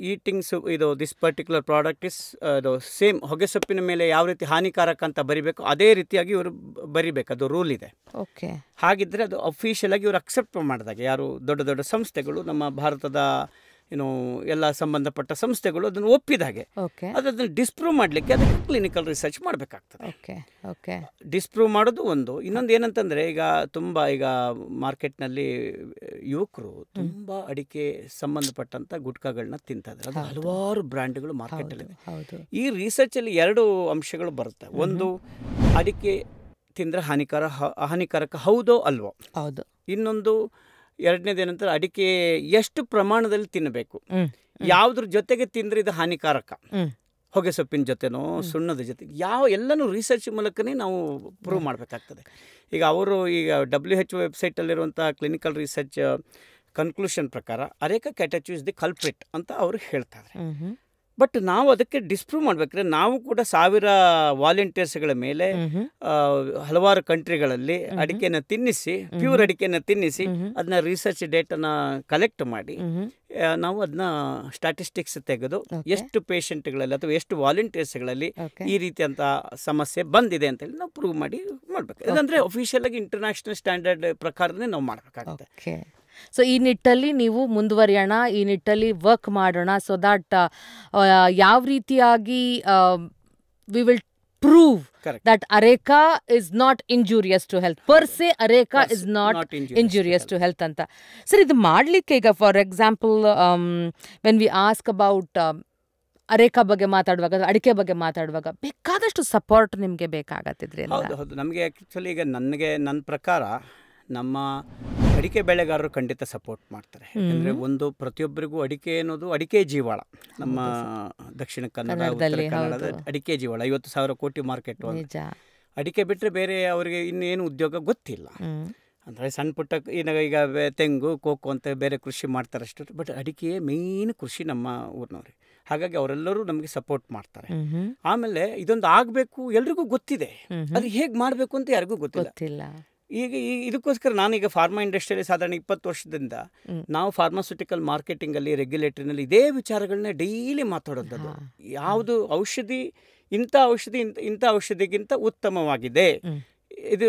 Speaker 1: ಈಟಿಂಗ್ಸ್ ಇದು ದಿಸ್ ಪರ್ಟಿಕ್ಯುಲರ್ ಪ್ರಾಡಕ್ಟ್ ಇಸ್ ಅದು ಸೇಮ್ ಸೊಪ್ಪಿನ ಮೇಲೆ ಯಾವ ರೀತಿ ಹಾನಿಕಾರಕ ಅಂತ ಬರಿಬೇಕು ಅದೇ ರೀತಿಯಾಗಿ ಇವರು ಬರಿಬೇಕು ಅದು ರೂಲ್ ಇದೆ ಓಕೆ ಹಾಗಿದ್ರೆ ಅದು ಅಫಿಷಿಯಲ್ ಆಗಿ ಇವರು ಅಕ್ಸೆಪ್ಟ್ ಮಾಡಿದಾಗ ಯಾರು ದೊಡ್ಡ ದೊಡ್ಡ ಸಂಸ್ಥೆಗಳು ನಮ್ಮ ಭಾರತದ ಏನು ಎಲ್ಲ ಸಂಬಂಧಪಟ್ಟ ಸಂಸ್ಥೆಗಳು ಅದನ್ನು ಒಪ್ಪಿದಾಗೆ ಅದನ್ನು ಡಿಸ್ಪ್ರೂವ್ ಮಾಡಲಿಕ್ಕೆ ಅದಕ್ಕೆ ಕ್ಲಿನಿಕಲ್ ರಿಸರ್ಚ್ ಮಾಡಬೇಕಾಗ್ತದೆ ಡಿಸ್ಪ್ರೂವ್ ಮಾಡೋದು ಒಂದು ಇನ್ನೊಂದು ಏನಂತಂದರೆ ಈಗ ತುಂಬ ಈಗ ಮಾರ್ಕೆಟ್ನಲ್ಲಿ ಯುವಕರು ತುಂಬ ಅಡಿಕೆ ಸಂಬಂಧಪಟ್ಟಂತ ಗುಟ್ಕಾಗಳನ್ನ ತಿಂತಾರೆ ಅದು ಹಲವಾರು ಬ್ರ್ಯಾಂಡ್ಗಳು ಅಲ್ಲಿ ಈ ರಿಸರ್ಚ್ ಅಲ್ಲಿ ಎರಡು ಅಂಶಗಳು ಬರುತ್ತೆ ಒಂದು ಅಡಿಕೆ ತಿಂದ್ರೆ ಹಾನಿಕಾರ ಹಾನಿಕಾರಕ ಹೌದೋ ಅಲ್ವೋ ಹೌದು ಇನ್ನೊಂದು ಎರಡನೇದೇನಂತಾರೆ ಅಡಿಕೆ ಎಷ್ಟು ಪ್ರಮಾಣದಲ್ಲಿ ತಿನ್ನಬೇಕು ಯಾವ್ದ್ರ ಜೊತೆಗೆ ತಿಂದ್ರೆ ಇದು ಹಾನಿಕಾರಕ ಹೊಗೆ ಸೊಪ್ಪಿನ ಜೊತೆನೋ ಸುಣ್ಣದ ಜೊತೆ ಯಾವ ಎಲ್ಲನೂ ರಿಸರ್ಚ್ ಮೂಲಕನೇ ನಾವು ಪ್ರೂವ್ ಮಾಡಬೇಕಾಗ್ತದೆ ಈಗ ಅವರು ಈಗ ಡಬ್ಲ್ಯೂ ಹೆಚ್ ವೆಬ್ಸೈಟಲ್ಲಿರುವಂಥ ಕ್ಲಿನಿಕಲ್ ರಿಸರ್ಚ್ ಕನ್ಕ್ಲೂಷನ್ ಪ್ರಕಾರ areca catechu is the culprit ಅಂತ ಅವರು ಹೇಳ್ತಾರೆ ಬಟ್ ನಾವು ಅದಕ್ಕೆ ಡಿಸ್ಪ್ರೂವ್ ಮಾಡ್ಬೇಕ್ರೆ ನಾವು ಕೂಡ ಸಾವಿರ ವಾಲಂಟಿಯರ್ಸ್ಗಳ ಮೇಲೆ ಹಲವಾರು ಕಂಟ್ರಿಗಳಲ್ಲಿ ಅಡಿಕೆನ ತಿನ್ನಿಸಿ ಪ್ಯೂರ್ ಅಡಿಕೆನ ತಿನ್ನಿಸಿ ಅದನ್ನ ರಿಸರ್ಚ್ ಡೇಟನ ಕಲೆಕ್ಟ್ ಮಾಡಿ ನಾವು ಅದನ್ನ ಸ್ಟಾಟಿಸ್ಟಿಕ್ಸ್ ತೆಗೆದು ಎಷ್ಟು ಪೇಷಂಟ್ಗಳಲ್ಲಿ ಅಥವಾ ಎಷ್ಟು ವಾಲಂಟಿಯರ್ಸ್ಗಳಲ್ಲಿ ಈ ರೀತಿಯಂತಹ ಸಮಸ್ಯೆ ಬಂದಿದೆ ಅಂತ ಹೇಳಿ ನಾವು ಪ್ರೂವ್ ಮಾಡಿ ಮಾಡ್ಬೇಕು ಯಾಕಂದ್ರೆ ಅಫಿಷಿಯಲ್ ಆಗಿ ಇಂಟರ್ನ್ಯಾಷನಲ್ ಸ್ಟ್ಯಾಂಡರ್ಡ್ ಪ್ರಕಾರನೇ ನಾವು ಮಾಡಬೇಕಾಗುತ್ತೆ
Speaker 2: ಸೊ ಈ ನಿಟ್ಟಲ್ಲಿ ನೀವು ಮುಂದುವರಿಯೋಣ ಈ ನಿಟ್ಟಲ್ಲಿ ವರ್ಕ್ ಮಾಡೋಣ ಸೊ ದಟ್ uh, ಯಾವ ರೀತಿಯಾಗಿ we will prove that areca is not injurious to health per se areca is not is to health ಅಂತ ಸರ್ ಇದು ಮಾಡಲಿಕ್ಕೆ ಈಗ for example when we ask about areca ಬಗ್ಗೆ ಮಾತಾಡುವಾಗ ಅಡಿಕೆ ಬಗ್ಗೆ ಮಾತಾಡುವಾಗ ಬೇಕಾದಷ್ಟು ಸಪೋರ್ಟ್ ನಿಮಗೆ ಬೇಕಾಗತ್ತಿದ್ರೆ ಹೌದು
Speaker 1: ಹೌದು ನಮಗೆ ಆ್ಯಕ್ಚುಲಿ ಈಗ ನನಗೆ ನನ್ನ ಪ್ರಕಾರ ನಮ್ಮ ಅಡಿಕೆ ಬೆಳೆಗಾರರು ಖಂಡಿತ ಸಪೋರ್ಟ್ ಮಾಡ್ತಾರೆ ಅಂದ್ರೆ ಒಂದು ಪ್ರತಿಯೊಬ್ಬರಿಗೂ ಅಡಿಕೆ ಅನ್ನೋದು ಅಡಿಕೆ ಜೀವಾಳ ನಮ್ಮ ದಕ್ಷಿಣ ಕನ್ನಡ ಉತ್ತರ ಅಡಿಕೆ ಜೀವಾಳ ಐವತ್ತು ಸಾವಿರ ಕೋಟಿ ಮಾರ್ಕೆಟ್ ಅಡಿಕೆ ಬಿಟ್ಟರೆ ಬೇರೆ ಅವರಿಗೆ ಇನ್ನೇನು ಉದ್ಯೋಗ ಗೊತ್ತಿಲ್ಲ ಅಂದರೆ ಸಣ್ಣ ಪುಟ್ಟ ಏನಾಗ ಈಗ ತೆಂಗು ಕೋಕೋ ಅಂತ ಬೇರೆ ಕೃಷಿ ಮಾಡ್ತಾರೆ ಅಷ್ಟು ಬಟ್ ಅಡಿಕೆ ಮೇನ್ ಕೃಷಿ ನಮ್ಮ ಊರಿನವ್ರಿ ಹಾಗಾಗಿ ಅವರೆಲ್ಲರೂ ನಮಗೆ ಸಪೋರ್ಟ್ ಮಾಡ್ತಾರೆ ಆಮೇಲೆ ಇದೊಂದು ಆಗಬೇಕು ಎಲ್ರಿಗೂ ಗೊತ್ತಿದೆ ಅದು ಹೇಗೆ ಮಾಡಬೇಕು ಅಂತ ಯಾರಿಗೂ ಗೊತ್ತಿಲ್ಲ ಈಗ ಇದಕ್ಕೋಸ್ಕರ ನಾನೀಗ ಫಾರ್ಮಾ ಇಂಡಸ್ಟ್ರಿಯಲ್ಲಿ ಸಾಧಾರಣ ಇಪ್ಪತ್ತು ವರ್ಷದಿಂದ ನಾವು ಫಾರ್ಮಾಸ್ಯೂಟಿಕಲ್ ಮಾರ್ಕೆಟಿಂಗಲ್ಲಿ ರೆಗ್ಯುಲೇಟರಿನಲ್ಲಿ ಇದೇ ವಿಚಾರಗಳನ್ನ ಡೈಲಿ ಮಾತಾಡೋದದು ಯಾವುದು ಔಷಧಿ ಇಂಥ ಔಷಧಿ ಇಂಥ ಔಷಧಿಗಿಂತ ಉತ್ತಮವಾಗಿದೆ ಇದು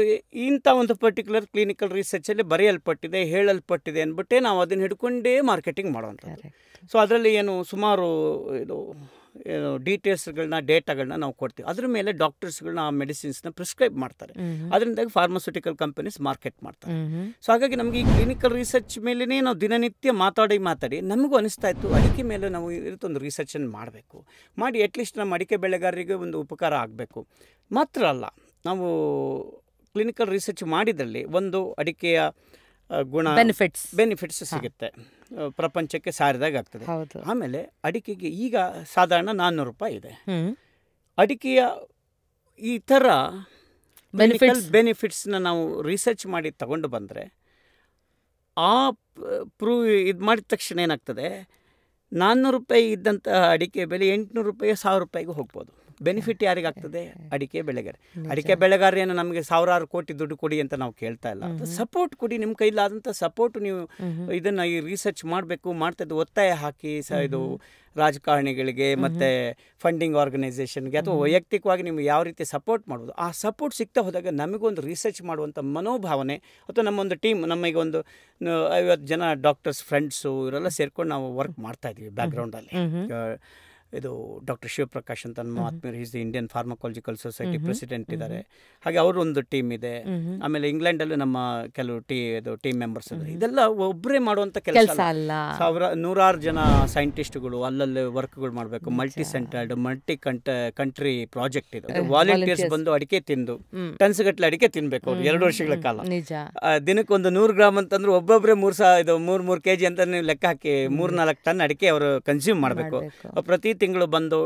Speaker 1: ಇಂಥ ಒಂದು ಪರ್ಟಿಕ್ಯುಲರ್ ಕ್ಲಿನಿಕಲ್ ರಿಸರ್ಚಲ್ಲಿ ಬರೆಯಲ್ಪಟ್ಟಿದೆ ಹೇಳಲ್ಪಟ್ಟಿದೆ ಅಂದ್ಬಿಟ್ಟೆ ನಾವು ಅದನ್ನು ಹಿಡ್ಕೊಂಡೇ ಮಾರ್ಕೆಟಿಂಗ್ ಮಾಡೋಂಥದ್ದು ಸೊ ಅದರಲ್ಲಿ ಏನು ಸುಮಾರು ಇದು ಡೀಟೇಲ್ಸ್ಗಳನ್ನ ಡೇಟಾಗಳನ್ನ ನಾವು ಕೊಡ್ತೀವಿ ಅದ್ರ ಮೇಲೆ ಡಾಕ್ಟರ್ಸ್ಗಳನ್ನ ಆ ಮೆಡಿಸಿನ್ಸ್ನ ಪ್ರಿಸ್ಕ್ರೈಬ್ ಮಾಡ್ತಾರೆ ಅದರಿಂದಾಗಿ ಫಾರ್ಮಾಸ್ಯೂಟಿಕಲ್ ಕಂಪನೀಸ್ ಮಾರ್ಕೆಟ್ ಮಾಡ್ತಾರೆ ಸೊ ಹಾಗಾಗಿ ನಮಗೆ ಈ ಕ್ಲಿನಿಕಲ್ ರಿಸರ್ಚ್ ಮೇಲೇ ನಾವು ದಿನನಿತ್ಯ ಮಾತಾಡಿ ಮಾತಾಡಿ ನಮಗೂ ಅನಿಸ್ತಾ ಇತ್ತು ಅಡಿಕೆ ಮೇಲೆ ನಾವು ಒಂದು ರಿಸರ್ಚನ್ನು ಮಾಡಬೇಕು ಮಾಡಿ ಅಟ್ಲೀಸ್ಟ್ ನಮ್ಮ ಅಡಿಕೆ ಬೆಳೆಗಾರರಿಗೆ ಒಂದು ಉಪಕಾರ ಆಗಬೇಕು ಮಾತ್ರ ಅಲ್ಲ ನಾವು ಕ್ಲಿನಿಕಲ್ ರಿಸರ್ಚ್ ಮಾಡಿದಲ್ಲಿ ಒಂದು ಅಡಿಕೆಯ ಗುಣ ಬೆನಿಫಿಟ್ಸ್ ಬೆನಿಫಿಟ್ಸ್ ಸಿಗುತ್ತೆ ಪ್ರಪಂಚಕ್ಕೆ ಸಾರಿದಾಗ ಆಗ್ತದೆ ಆಮೇಲೆ ಅಡಿಕೆಗೆ ಈಗ ಸಾಧಾರಣ ನಾನ್ನೂರು ರೂಪಾಯಿ ಇದೆ ಅಡಿಕೆಯ ಈ ಥರ ಬೆನಿಫಿಟ್ಸ್ ಬೆನಿಫಿಟ್ಸ್ನ ನಾವು ರಿಸರ್ಚ್ ಮಾಡಿ ತಗೊಂಡು ಬಂದರೆ ಆ ಪ್ರೂವ್ ಇದು ಮಾಡಿದ ತಕ್ಷಣ ಏನಾಗ್ತದೆ ನಾನ್ನೂರು ರೂಪಾಯಿ ಇದ್ದಂತಹ ಅಡಿಕೆ ಬೆಲೆ ಎಂಟುನೂರು ರೂಪಾಯಿ ಸಾವಿರ ರೂಪಾಯಿಗೆ ಹೋಗ್ಬೋದು ಬೆನಿಫಿಟ್ ಯಾರಿಗಾಗ್ತದೆ ಅಡಿಕೆ ಬೆಳೆಗಾರ ಅಡಿಕೆ ಬೆಳೆಗಾರರೇನು ನಮಗೆ ಸಾವಿರಾರು ಕೋಟಿ ದುಡ್ಡು ಕೊಡಿ ಅಂತ ನಾವು ಕೇಳ್ತಾ ಇಲ್ಲ ಸಪೋರ್ಟ್ ಕೊಡಿ ನಿಮ್ಮ ಕೈಲಾದಂಥ ಸಪೋರ್ಟ್ ನೀವು ಇದನ್ನು ಈ ರಿಸರ್ಚ್ ಮಾಡಬೇಕು ಮಾಡ್ತಾ ಒತ್ತಾಯ ಹಾಕಿ ಸ ಇದು ರಾಜಕಾರಣಿಗಳಿಗೆ ಮತ್ತು ಫಂಡಿಂಗ್ ಆರ್ಗನೈಸೇಷನ್ಗೆ ಅಥವಾ ವೈಯಕ್ತಿಕವಾಗಿ ನಿಮ್ಗೆ ಯಾವ ರೀತಿ ಸಪೋರ್ಟ್ ಮಾಡ್ಬೋದು ಆ ಸಪೋರ್ಟ್ ಸಿಗ್ತಾ ಹೋದಾಗ ನಮಗೊಂದು ರಿಸರ್ಚ್ ಮಾಡುವಂಥ ಮನೋಭಾವನೆ ಅಥವಾ ನಮ್ಮೊಂದು ಟೀಮ್ ನಮಗೆ ಒಂದು ಐವತ್ತು ಜನ ಡಾಕ್ಟರ್ಸ್ ಫ್ರೆಂಡ್ಸು ಇವರೆಲ್ಲ ಸೇರ್ಕೊಂಡು ನಾವು ವರ್ಕ್ ಮಾಡ್ತಾ ಇದ್ದೀವಿ ಬ್ಯಾಕ್ಗ್ರೌಂಡಲ್ಲಿ ಇದು ಡಾಕ್ಟರ್ ಶಿವಪ್ರಕಾಶ್ ಅಂತ ನಮ್ಮ is the Indian pharmacological society president ಇದ್ದಾರೆ ಹಾಗೆ ಅವರು ಒಂದು ಟೀಮ್ ಇದೆ ಆಮೇಲೆ ಅಲ್ಲಿ ನಮ್ಮ ಕೆಲವು ಟೀ ಇದು ಟೀಮ್ ಮೆಂಬರ್ಸ್ ಇದೆಲ್ಲ ಒಬ್ಬರೇ ಮಾಡುವಂತ ಕೆಲಸ ಅಲ್ಲ ಸಾವಿರ ನೂರಾರು ಜನ ಸೈಂಟಿಸ್ಟ್ಗಳು ಅಲ್ಲಲ್ಲಿ ವರ್ಕ್ಗಳು ಮಾಡಬೇಕು ಮಲ್ಟಿ ಸೆಂಟರ್ಡ್ ಮಲ್ಟಿ ಕಂಟ ಕಂಟ್ರಿ ಪ್ರಾಜೆಕ್ಟ್ ಇದೆ ವಾಲಂಟಿಯರ್ಸ್ ಬಂದು ಅಡಿಕೆ ತಿಂದು ಟನ್ಸ್ ಗಟ್ಟಲೆ ಅಡಿಕೆ ತಿನ್ಬೇಕು ಅವ್ರು ಎರಡು ವರ್ಷಗಳ ಕಾಲ ದಿನಕ್ಕೆ ಒಂದು ನೂರು ಗ್ರಾಮ್ ಅಂತಂದ್ರೆ ಒಬ್ಬೊಬ್ಬರೇ ಮೂರು ಸಾ ಇದು ಮೂರ್ ಮೂರು ಕೆಜಿ ಅಂತ ನೀವು ಲೆಕ್ಕ ಹಾಕಿ ಮೂರ್ನಾಲ್ಕು ನಾಲ್ಕು ಟನ್ ಅಡಿಕೆ ಅವರು ಕನ್ಸ್ಯೂಮ್ ಮಾಡಬೇಕು ಪ್ರತಿ ತಿಂಗಳು ಬಂದು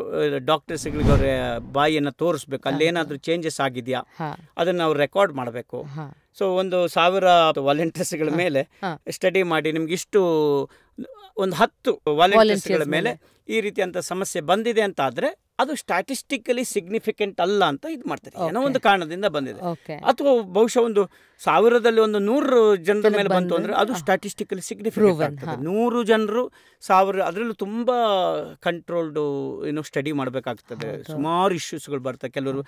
Speaker 1: ಡಾಕ್ಟರ್ಸ್ಗಳಿಗೆ ಅವ್ರ ಬಾಯಿಯನ್ನು ತೋರಿಸ್ಬೇಕು ಅಲ್ಲೇನಾದರೂ ಚೇಂಜಸ್ ಆಗಿದೆಯಾ ಅದನ್ನು ಅವ್ರು ರೆಕಾರ್ಡ್ ಮಾಡಬೇಕು ಸೊ ಒಂದು ಸಾವಿರ ವಾಲಂಟಿಯರ್ಸ್ಗಳ *laughs* ಮೇಲೆ ಸ್ಟಡಿ ಮಾಡಿ ನಿಮ್ಗೆ ಇಷ್ಟು ಒಂದು ಹತ್ತು ವಾಲಂಟಿಯರ್ಸ್ಗಳ ಮೇಲೆ ಈ ರೀತಿಯಂಥ ಸಮಸ್ಯೆ ಬಂದಿದೆ ಅಂತ ಆದರೆ ಅದು ಸ್ಟಾಟಿಸ್ಟಿಕಲಿ ಸಿಗ್ನಿಫಿಕೆಂಟ್ ಅಲ್ಲ ಅಂತ ಇದು ಮಾಡ್ತಾರೆ ಏನೋ ಒಂದು ಕಾರಣದಿಂದ ಬಂದಿದೆ ಅಥವಾ ಬಹುಶಃ ಒಂದು ಸಾವಿರದಲ್ಲಿ ಒಂದು ನೂರು ಜನರ ಮೇಲೆ ಬಂತು ಅಂದ್ರೆ ಅದು ಸ್ಟಾಟಿಸ್ಟಿಕಲಿ ಸಿಗ್ನಿಫಿಕೆಂಟ್ ನೂರು ಜನರು ಸಾವಿರ ಅದರಲ್ಲೂ ತುಂಬಾ ಕಂಟ್ರೋಲ್ಡು ಏನು ಸ್ಟಡಿ ಮಾಡಬೇಕಾಗ್ತದೆ ಸುಮಾರು ಇಶ್ಯೂಸ್ಗಳು ಬರ್ತವೆ ಕೆಲವರು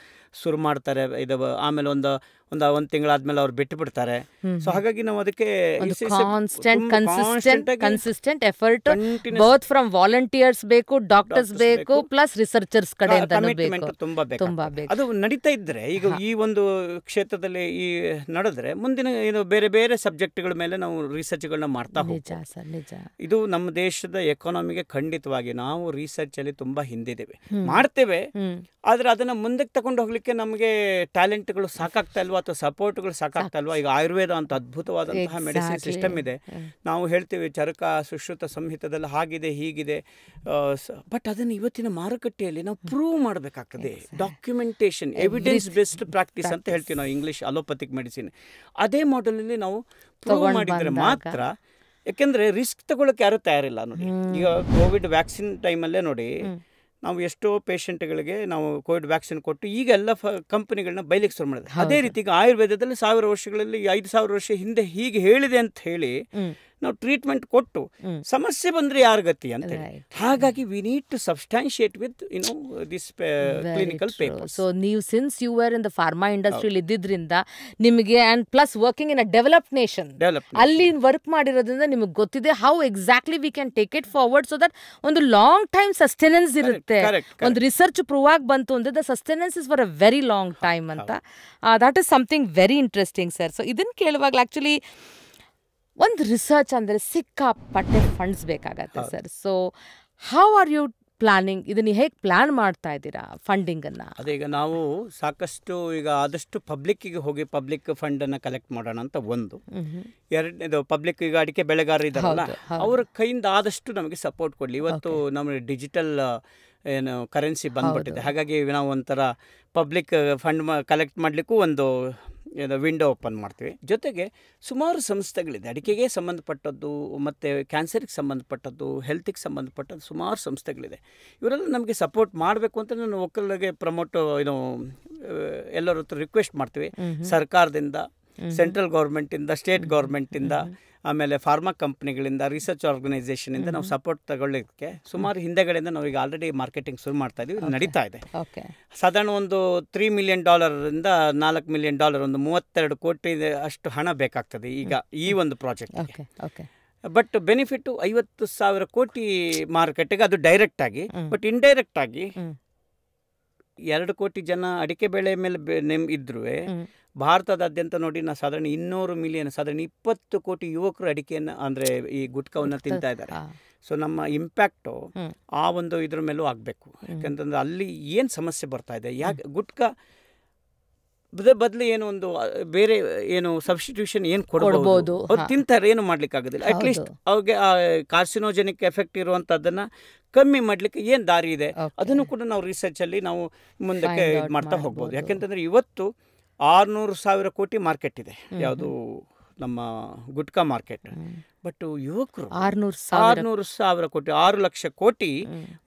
Speaker 1: ಶುರು ಮಾಡ್ತಾರೆ ಇದು ಆಮೇಲೆ ಒಂದು ಒಂದು ಒಂದು ತಿಂಗಳಾದ್ಮೇಲೆ ಅವ್ರು ಬಿಟ್ಟು ಬಿಡ್ತಾರೆ ಸೊ ಹಾಗಾಗಿ ನಾವು ಅದಕ್ಕೆ ಕನ್ಸಿಸ್ಟೆಂಟ್ ಎಫರ್ಟ್
Speaker 2: ಫ್ರಮ್ ವಾಲಂಟಿಯರ್ಸ್ ಬೇಕು ಡಾಕ್ಟರ್ಸ್ ಬೇಕು ಪ್ಲಸ್ ರಿಸರ್ಚ್ ಟೀಚರ್ಸ್ ತುಂಬಾ ಬೇಕು
Speaker 1: ಅದು ನಡೀತಾ ಇದ್ರೆ ಈಗ ಈ ಒಂದು ಕ್ಷೇತ್ರದಲ್ಲಿ ಈ ನಡೆದ್ರೆ ಮುಂದಿನ ಏನು ಬೇರೆ ಬೇರೆ ಸಬ್ಜೆಕ್ಟ್ಗಳ ಮೇಲೆ ನಾವು ರಿಸರ್ಚ್ಗಳನ್ನ ಮಾಡ್ತಾ ನಿಜ ಸರ್ ನಿಜ ಇದು ನಮ್ಮ ದೇಶದ ಎಕಾನಮಿಗೆ ಖಂಡಿತವಾಗಿ ನಾವು ರಿಸರ್ಚ್ ಅಲ್ಲಿ ತುಂಬಾ ಹಿಂದಿದ್ದೇವೆ ಮಾಡ್ತೇವೆ ಆದ್ರೆ ಅದನ್ನ ಮುಂದಕ್ಕೆ ತಗೊಂಡು ಹೋಗ್ಲಿಕ್ಕೆ ನಮಗೆ ಗಳು ಸಾಕಾಗ್ತಾ ಇಲ್ವಾ ಅಥವಾ ಸಪೋರ್ಟ್ಗಳು ಸಾಕಾಗ್ತಾ ಇಲ್ವಾ ಈಗ ಆಯುರ್ವೇದ ಅಂತ ಅದ್ಭುತವಾದಂತಹ ಮೆಡಿಸಿನ್ ಸಿಸ್ಟಮ್ ಇದೆ ನಾವು ಹೇಳ್ತೀವಿ ಚರಕ ಸುಶ್ರುತ ಸಂಹಿತದಲ್ಲಿ ಹಾಗಿದೆ ಹೀಗಿದೆ ಬಟ್ ಅದನ್ನು ಇವತ್ತಿನ ಮಾರುಕಟ್ಟೆಯಲ್ಲಿ ನಾವು ಪ್ರೂವ್ ಮಾಡಬೇಕಾಗ್ತದೆ ಡಾಕ್ಯುಮೆಂಟೇಷನ್ ಎವಿಡೆನ್ಸ್ ಬೇಸ್ಡ್ ಪ್ರಾಕ್ಟೀಸ್ ಅಂತ ಹೇಳ್ತೀವಿ ನಾವು ಇಂಗ್ಲೀಷ್ ಅಲೋಪತಿಕ್ ಮೆಡಿಸಿನ್ ಅದೇ ಮಾಡಲಲ್ಲಿ ನಾವು ಪ್ರೂವ್ ಮಾಡಿದರೆ ಮಾತ್ರ ಯಾಕೆಂದರೆ ರಿಸ್ಕ್ ತಗೊಳ್ಳೋಕೆ ಯಾರೂ ತಯಾರಿಲ್ಲ ನೋಡಿ ಈಗ ಕೋವಿಡ್ ವ್ಯಾಕ್ಸಿನ್ ಟೈಮಲ್ಲೇ ನೋಡಿ ನಾವು ಎಷ್ಟೋ ಪೇಷಂಟ್ಗಳಿಗೆ ನಾವು ಕೋವಿಡ್ ವ್ಯಾಕ್ಸಿನ್ ಕೊಟ್ಟು ಈಗ ಎಲ್ಲ ಫ ಕಂಪನಿಗಳನ್ನ ಬೈಲಿಕ್ಕೆ ಶುರು ಮಾಡಿದೆ ಅದೇ ರೀತಿ ಈಗ ಆಯುರ್ವೇದದಲ್ಲಿ ಸಾವಿರ ವರ್ಷಗಳಲ್ಲಿ ಐದು ಸಾವಿರ ವರ್ಷ ಹಿಂದೆ ಹೀಗೆ ಹೇಳಿದೆ ಅಂತ ಹೇಳಿ ನಾವು ಟ್ರೀಟ್ಮೆಂಟ್ ಕೊಟ್ಟು ಸಮಸ್ಯೆ ಬಂದ್ರೆ ಯಾರ ಗತಿ ಅಂತ ಹಾಗಾಗಿ we need to substantiate with you know this clinical paper
Speaker 2: so ನೀವು since you are in the pharma ಇಂಡಸ್ಟ್ರಿಯಲ್ಲಿ ಇದ್ದಿದ್ರಿಂದ ನಿಮಗೆ and plus working in a develop nation ಅಲ್ಲಿ ವರ್ಕ್ ಮಾಡಿರೋದ್ರಿಂದ ನಿಮಗೆ ಗೊತ್ತಿದೆ how exactly we can take it forward so that ಒಂದು long time sustenance ಇರುತ್ತೆ ಒಂದು ರಿಸರ್ಚ್ ಪ್ರೂವ್ ಆಗಿ ಬಂತು ಅಂದ್ರೆ the sustenance is for a very long time ಅಂತ that is something very interesting sir so ಇದನ್ನ ಕೇಳುವಾಗ ಆ್ಯಕ್ಚುಲಿ ಒಂದು ರಿಸರ್ಚ್ ಅಂದರೆ ಸಿಕ್ಕಾಪಟ್ಟೆ ಫಂಡ್ಸ್ ಬೇಕಾಗತ್ತೆ sir so how are you planning ಇದನ್ನ ಹೇಗೆ ಪ್ಲಾನ್ ಮಾಡ್ತಾ ಇದ್ದೀರಾ ಫಂಡಿಂಗನ್ನು
Speaker 1: ಅದೇ ಈಗ ನಾವು ಸಾಕಷ್ಟು ಈಗ ಆದಷ್ಟು ಪಬ್ಲಿಕ್ಕಿಗೆ ಹೋಗಿ ಪಬ್ಲಿಕ್ ಫಂಡನ್ನು ಕಲೆಕ್ಟ್ ಮಾಡೋಣ ಅಂತ ಒಂದು ಎರಡನೇದು ಪಬ್ಲಿಕ್ ಈಗ ಅಡಿಕೆ ಬೆಳೆಗಾರರು ಇದ್ದಾರಲ್ಲ ಅವರ ಕೈಯಿಂದ ಆದಷ್ಟು ನಮಗೆ ಸಪೋರ್ಟ್ ಕೊಡಲಿ ಇವತ್ತು ನಮ್ಮ ಡಿಜಿಟಲ್ ಏನು ಕರೆನ್ಸಿ ಬಂದ್ಬಿಟ್ಟಿದೆ ಹಾಗಾಗಿ ನಾವು ಒಂಥರ ಪಬ್ಲಿಕ್ ಫಂಡ್ ಕಲೆಕ್ಟ್ ಮಾಡಲಿಕ್ಕೂ ಒಂದು ವಿಂಡೋ ಓಪನ್ ಮಾಡ್ತೀವಿ ಜೊತೆಗೆ ಸುಮಾರು ಸಂಸ್ಥೆಗಳಿದೆ ಅಡಿಕೆಗೆ ಸಂಬಂಧಪಟ್ಟದ್ದು ಮತ್ತು ಕ್ಯಾನ್ಸರಿಗೆ ಸಂಬಂಧಪಟ್ಟದ್ದು ಹೆಲ್ತಿಗೆ ಸಂಬಂಧಪಟ್ಟದ್ದು ಸುಮಾರು ಸಂಸ್ಥೆಗಳಿದೆ ಇವರೆಲ್ಲ ನಮಗೆ ಸಪೋರ್ಟ್ ಮಾಡಬೇಕು ಅಂತ ನಾನು ಒಕ್ಕಲಿಗೆ ಪ್ರಮೋಟ್ ಏನು ಎಲ್ಲರ ಹತ್ರ ರಿಕ್ವೆಸ್ಟ್ ಮಾಡ್ತೀವಿ ಸರ್ಕಾರದಿಂದ ಸೆಂಟ್ರಲ್ ಗೌರ್ಮೆಂಟಿಂದ ಸ್ಟೇಟ್ ಗೌರ್ಮೆಂಟಿಂದ ಆಮೇಲೆ ಫಾರ್ಮಾ ಕಂಪ್ನಿಗಳಿಂದ ರಿಸರ್ಚ್ ಇಂದ ನಾವು ಸಪೋರ್ಟ್ ತಗೊಳ್ಳೋದಕ್ಕೆ ಸುಮಾರು ಹಿಂದೆಗಳಿಂದ ನಾವು ಈಗ ಆಲ್ರೆಡಿ ಮಾರ್ಕೆಟಿಂಗ್ ಶುರು ಮಾಡ್ತಾ ಇದೀವಿ ನಡೀತಾ ಇದೆ ಸಾಧಾರಣ ಒಂದು ತ್ರೀ ಮಿಲಿಯನ್ ಡಾಲರ್ ಇಂದ ನಾಲ್ಕು ಮಿಲಿಯನ್ ಡಾಲರ್ ಒಂದು ಮೂವತ್ತೆರಡು ಕೋಟಿ ಅಷ್ಟು ಹಣ ಬೇಕಾಗ್ತದೆ ಈಗ ಈ ಒಂದು ಪ್ರಾಜೆಕ್ಟ್ ಬಟ್ ಬೆನಿಫಿಟ್ ಐವತ್ತು ಸಾವಿರ ಕೋಟಿ ಮಾರುಕಟ್ಟೆಗೆ ಅದು ಡೈರೆಕ್ಟ್ ಆಗಿ ಬಟ್ ಇಂಡೈರೆಕ್ಟ್ ಆಗಿ ಎರಡು ಕೋಟಿ ಜನ ಅಡಿಕೆ ಬೆಳೆ ಮೇಲೆ ನೆಮ್ ಇದ್ರೂ ಭಾರತದಾದ್ಯಂತ ನೋಡಿ ನಾ ಸಾಧಾರಣ ಇನ್ನೂರು ಮಿಲಿಯನ್ ಸಾಧಾರಣ ಇಪ್ಪತ್ತು ಕೋಟಿ ಯುವಕರು ಅಡಿಕೆಯನ್ನು ಅಂದರೆ ಈ ಗುಟ್ಕವನ್ನು ತಿಂತಾ ಇದ್ದಾರೆ ಸೊ ನಮ್ಮ ಇಂಪ್ಯಾಕ್ಟು ಆ ಒಂದು ಇದ್ರ ಮೇಲೂ ಆಗಬೇಕು ಯಾಕಂತಂದ್ರೆ ಅಲ್ಲಿ ಏನು ಸಮಸ್ಯೆ ಬರ್ತಾ ಇದೆ ಯಾಕೆ ಗುಟ್ಕ ಬದಲು ಏನು ಒಂದು ಬೇರೆ ಏನು ಸಬ್ಸ್ಟಿಟ್ಯೂಷನ್ ಏನು ಕೊಡಬಹುದು ಅವ್ರು ತಿಂತಾರೆ ಏನು ಮಾಡ್ಲಿಕ್ಕೆ ಆಗೋದಿಲ್ಲ ಅಟ್ಲೀಸ್ಟ್ ಅವ್ರಿಗೆ ಕಾರ್ಸಿನೋಜೆನಿಕ್ ಎಫೆಕ್ಟ್ ಇರುವಂತದ್ದನ್ನ ಕಮ್ಮಿ ಮಾಡ್ಲಿಕ್ಕೆ ಏನು ದಾರಿ ಇದೆ ಅದನ್ನು ಕೂಡ ನಾವು ರಿಸರ್ಚ್ ಅಲ್ಲಿ ನಾವು ಮುಂದಕ್ಕೆ ಮಾಡ್ತಾ ಹೋಗ್ಬೋದು ಯಾಕೆಂತಂದ್ರೆ ಇವತ್ತು ಆರ್ನೂರು ಸಾವಿರ ಕೋಟಿ ಮಾರ್ಕೆಟ್ ಇದೆ ಯಾವುದು ನಮ್ಮ ಗುಟ್ಕಾ ಮಾರ್ಕೆಟ್ ಬಟ್ ಯುವಕರು ಆರುನೂರು ಸಾವಿರ ಕೋಟಿ ಆರು ಲಕ್ಷ ಕೋಟಿ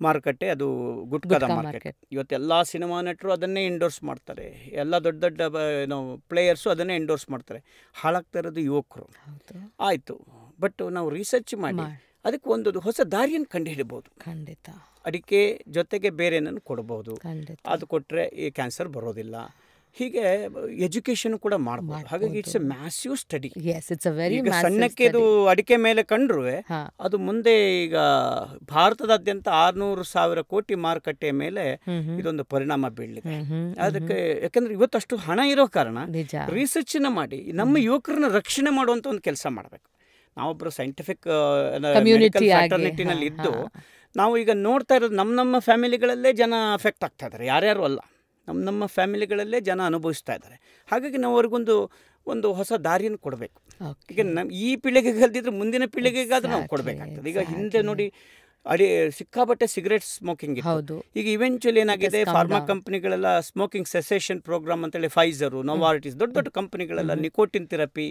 Speaker 1: ಮಾರುಕಟ್ಟೆ ಅದು ಗುಟ್ಕಾದ ಮಾರ್ಕೆಟ್ ಇವತ್ತು ಎಲ್ಲಾ ಸಿನಿಮಾ ನಟರು ಅದನ್ನೇ ಎಂಡೋರ್ಸ್ ಮಾಡ್ತಾರೆ ಎಲ್ಲ ದೊಡ್ಡ ದೊಡ್ಡ ಏನೋ ಪ್ಲೇಯರ್ಸು ಅದನ್ನೇ ಎಂಡೋರ್ಸ್ ಮಾಡ್ತಾರೆ ಹಾಳಾಗ್ತಾ ಇರೋದು ಯುವಕರು ಆಯ್ತು ಬಟ್ ನಾವು ರಿಸರ್ಚ್ ಮಾಡಿ ಅದಕ್ಕೆ ಒಂದು ಹೊಸ ದಾರಿಯನ್ನು ಕಂಡುಹಿಡಬಹುದು ಖಂಡಿತ ಅಡಿಕೆ ಜೊತೆಗೆ ಬೇರೆ ಕೊಡಬಹುದು ಅದು ಕೊಟ್ಟರೆ ಈ ಕ್ಯಾನ್ಸರ್ ಬರೋದಿಲ್ಲ ಹೀಗೆ ಎಜುಕೇಶನ್ ಕೂಡ ಮಾಡಬಹುದು ಹಾಗಾಗಿ ಇಟ್ಸ್ ಎ ಮ್ಯಾಸಿವ್ ಸ್ಟಡಿ ಸಣ್ಣಕ್ಕೆ ಇದು ಅಡಿಕೆ ಮೇಲೆ ಕಂಡ್ರು ಅದು ಮುಂದೆ ಈಗ ಭಾರತದಾದ್ಯಂತ ಆರ್ನೂರು ಸಾವಿರ ಕೋಟಿ ಮಾರುಕಟ್ಟೆ ಮೇಲೆ ಇದೊಂದು ಪರಿಣಾಮ ಬೀಳಲಿದೆ ಅದಕ್ಕೆ ಯಾಕಂದ್ರೆ ಇವತ್ತಷ್ಟು ಹಣ ಇರೋ ಕಾರಣ ರಿಸರ್ಚ್ ನ ಮಾಡಿ ನಮ್ಮ ಯುವಕರನ್ನ ರಕ್ಷಣೆ ಮಾಡುವಂತ ಒಂದು ಕೆಲಸ ಮಾಡಬೇಕು ನಾವೊಬ್ರು ಸೈಂಟಿಫಿಕ್ ಇದ್ದು ನಾವು ಈಗ ನೋಡ್ತಾ ಇರೋದು ನಮ್ಮ ನಮ್ಮ ಫ್ಯಾಮಿಲಿಗಳಲ್ಲೇ ಜನ ಅಫೆಕ್ಟ್ ಆಗ್ತಾ ಇದಾರೆ ಯಾರ್ಯಾರು ಅಲ್ಲ ನಮ್ಮ ನಮ್ಮ ಫ್ಯಾಮಿಲಿಗಳಲ್ಲೇ ಜನ ಅನುಭವಿಸ್ತಾ ಇದ್ದಾರೆ ಹಾಗಾಗಿ ನಾವು ಅವ್ರಿಗೊಂದು ಒಂದು ಹೊಸ ದಾರಿಯನ್ನು ಕೊಡಬೇಕು ಈಗ ನಮ್ಮ ಈ ಪೀಳಿಗೆಗಲ್ದಿದ್ರೆ ಮುಂದಿನ ಪೀಳಿಗೆಗಾದ್ರೂ ನಾವು ಕೊಡಬೇಕಾಗ್ತದೆ ಈಗ ಹಿಂದೆ ನೋಡಿ ಅಡಿ ಸಿಕ್ಕಾಪಟ್ಟೆ ಸಿಗರೇಟ್ ಸ್ಮೋಕಿಂಗ್ ಹೌದು ಈಗ ಇವೆಂಚುಲಿ ಏನಾಗಿದೆ ಫಾರ್ಮಾ ಕಂಪನಿಗಳೆಲ್ಲ ಸ್ಮೋಕಿಂಗ್ ಸೆಸೇಷನ್ ಪ್ರೋಗ್ರಾಮ್ ಅಂತ ಹೇಳಿ ಫೈಸರು ನೋವಾರ್ಟಿಸ್ ದೊಡ್ಡ ದೊಡ್ಡ ಕಂಪನಿಗಳೆಲ್ಲ ನಿಕೋಟಿನ್ ಥೆರಪಿ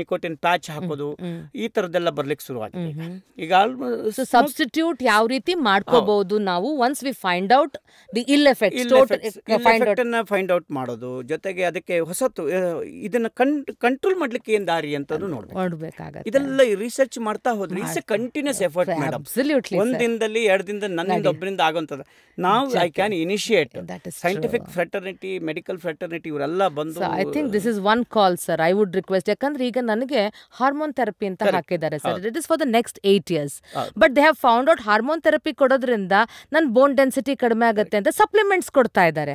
Speaker 1: ನಿಕೋಟಿನ್ ಪ್ಯಾಚ್ ಹಾಕೋದು ಈ ತರದೆಲ್ಲ ಬರ್ಲಿಕ್ಕೆ ಶುರುವಾಗಿದೆ ಈಗ ಆಲ್ಮೋಸ್ಟ್ ಸಬ್ಸ್ಟಿಟ್ಯೂಟ್
Speaker 2: ಯಾವ ರೀತಿ ಮಾಡ್ಕೋಬಹುದು ನಾವು once we find out the ill effect
Speaker 1: find out ಮಾಡೋದು ಜೊತೆಗೆ ಅದಕ್ಕೆ ಹೊಸತು ಇದನ್ನ ಕಂಟ್ರೋಲ್ ಮಾಡ್ಲಿಕ್ಕೆ ಏನ್ ದಾರಿ ಅಂತ
Speaker 2: ನೋಡ್ಬೇಕು
Speaker 1: ಇದೆಲ್ಲ ರಿಸರ್ಚ್ ಮಾಡ್ತಾ ಹೋದ್ರೆ ಇಟ್ಸ್ ಕಂಟಿನ್ಯೂಸ್ ಎಫರ್ಟ್ ಮೇಡಮ್ ದಿನದಲ್ಲಿ ಎರಡು ದಿನದಲ್ಲಿ ನನ್ನಿಂದ ಒಬ್ಬರಿಂದ ಆಗುವಂಥದ್ದು ನಾವು I can initiate scientific fraternity medical fraternity ಇವರೆಲ್ಲ ಬಂದು I think this
Speaker 2: is one call sir I would request ಯಾಕಂದ್ರೆ ಈಗ ನನಗೆ ಹಾರ್ಮೋನ್ ಥೆರಪಿ ಅಂತ ಹಾಕಿದ್ದಾರೆ sir it is for the next eight years but they have found out hormone therapy ಕೊಡೋದ್ರಿಂದ ನನ್ನ bone density ಕಡಿಮೆ ಆಗುತ್ತೆ ಅಂತ ಸಪ್ಲಿಮೆಂಟ್ಸ್ ಕೊಡ್ತಾ ಇದ್ದಾರೆ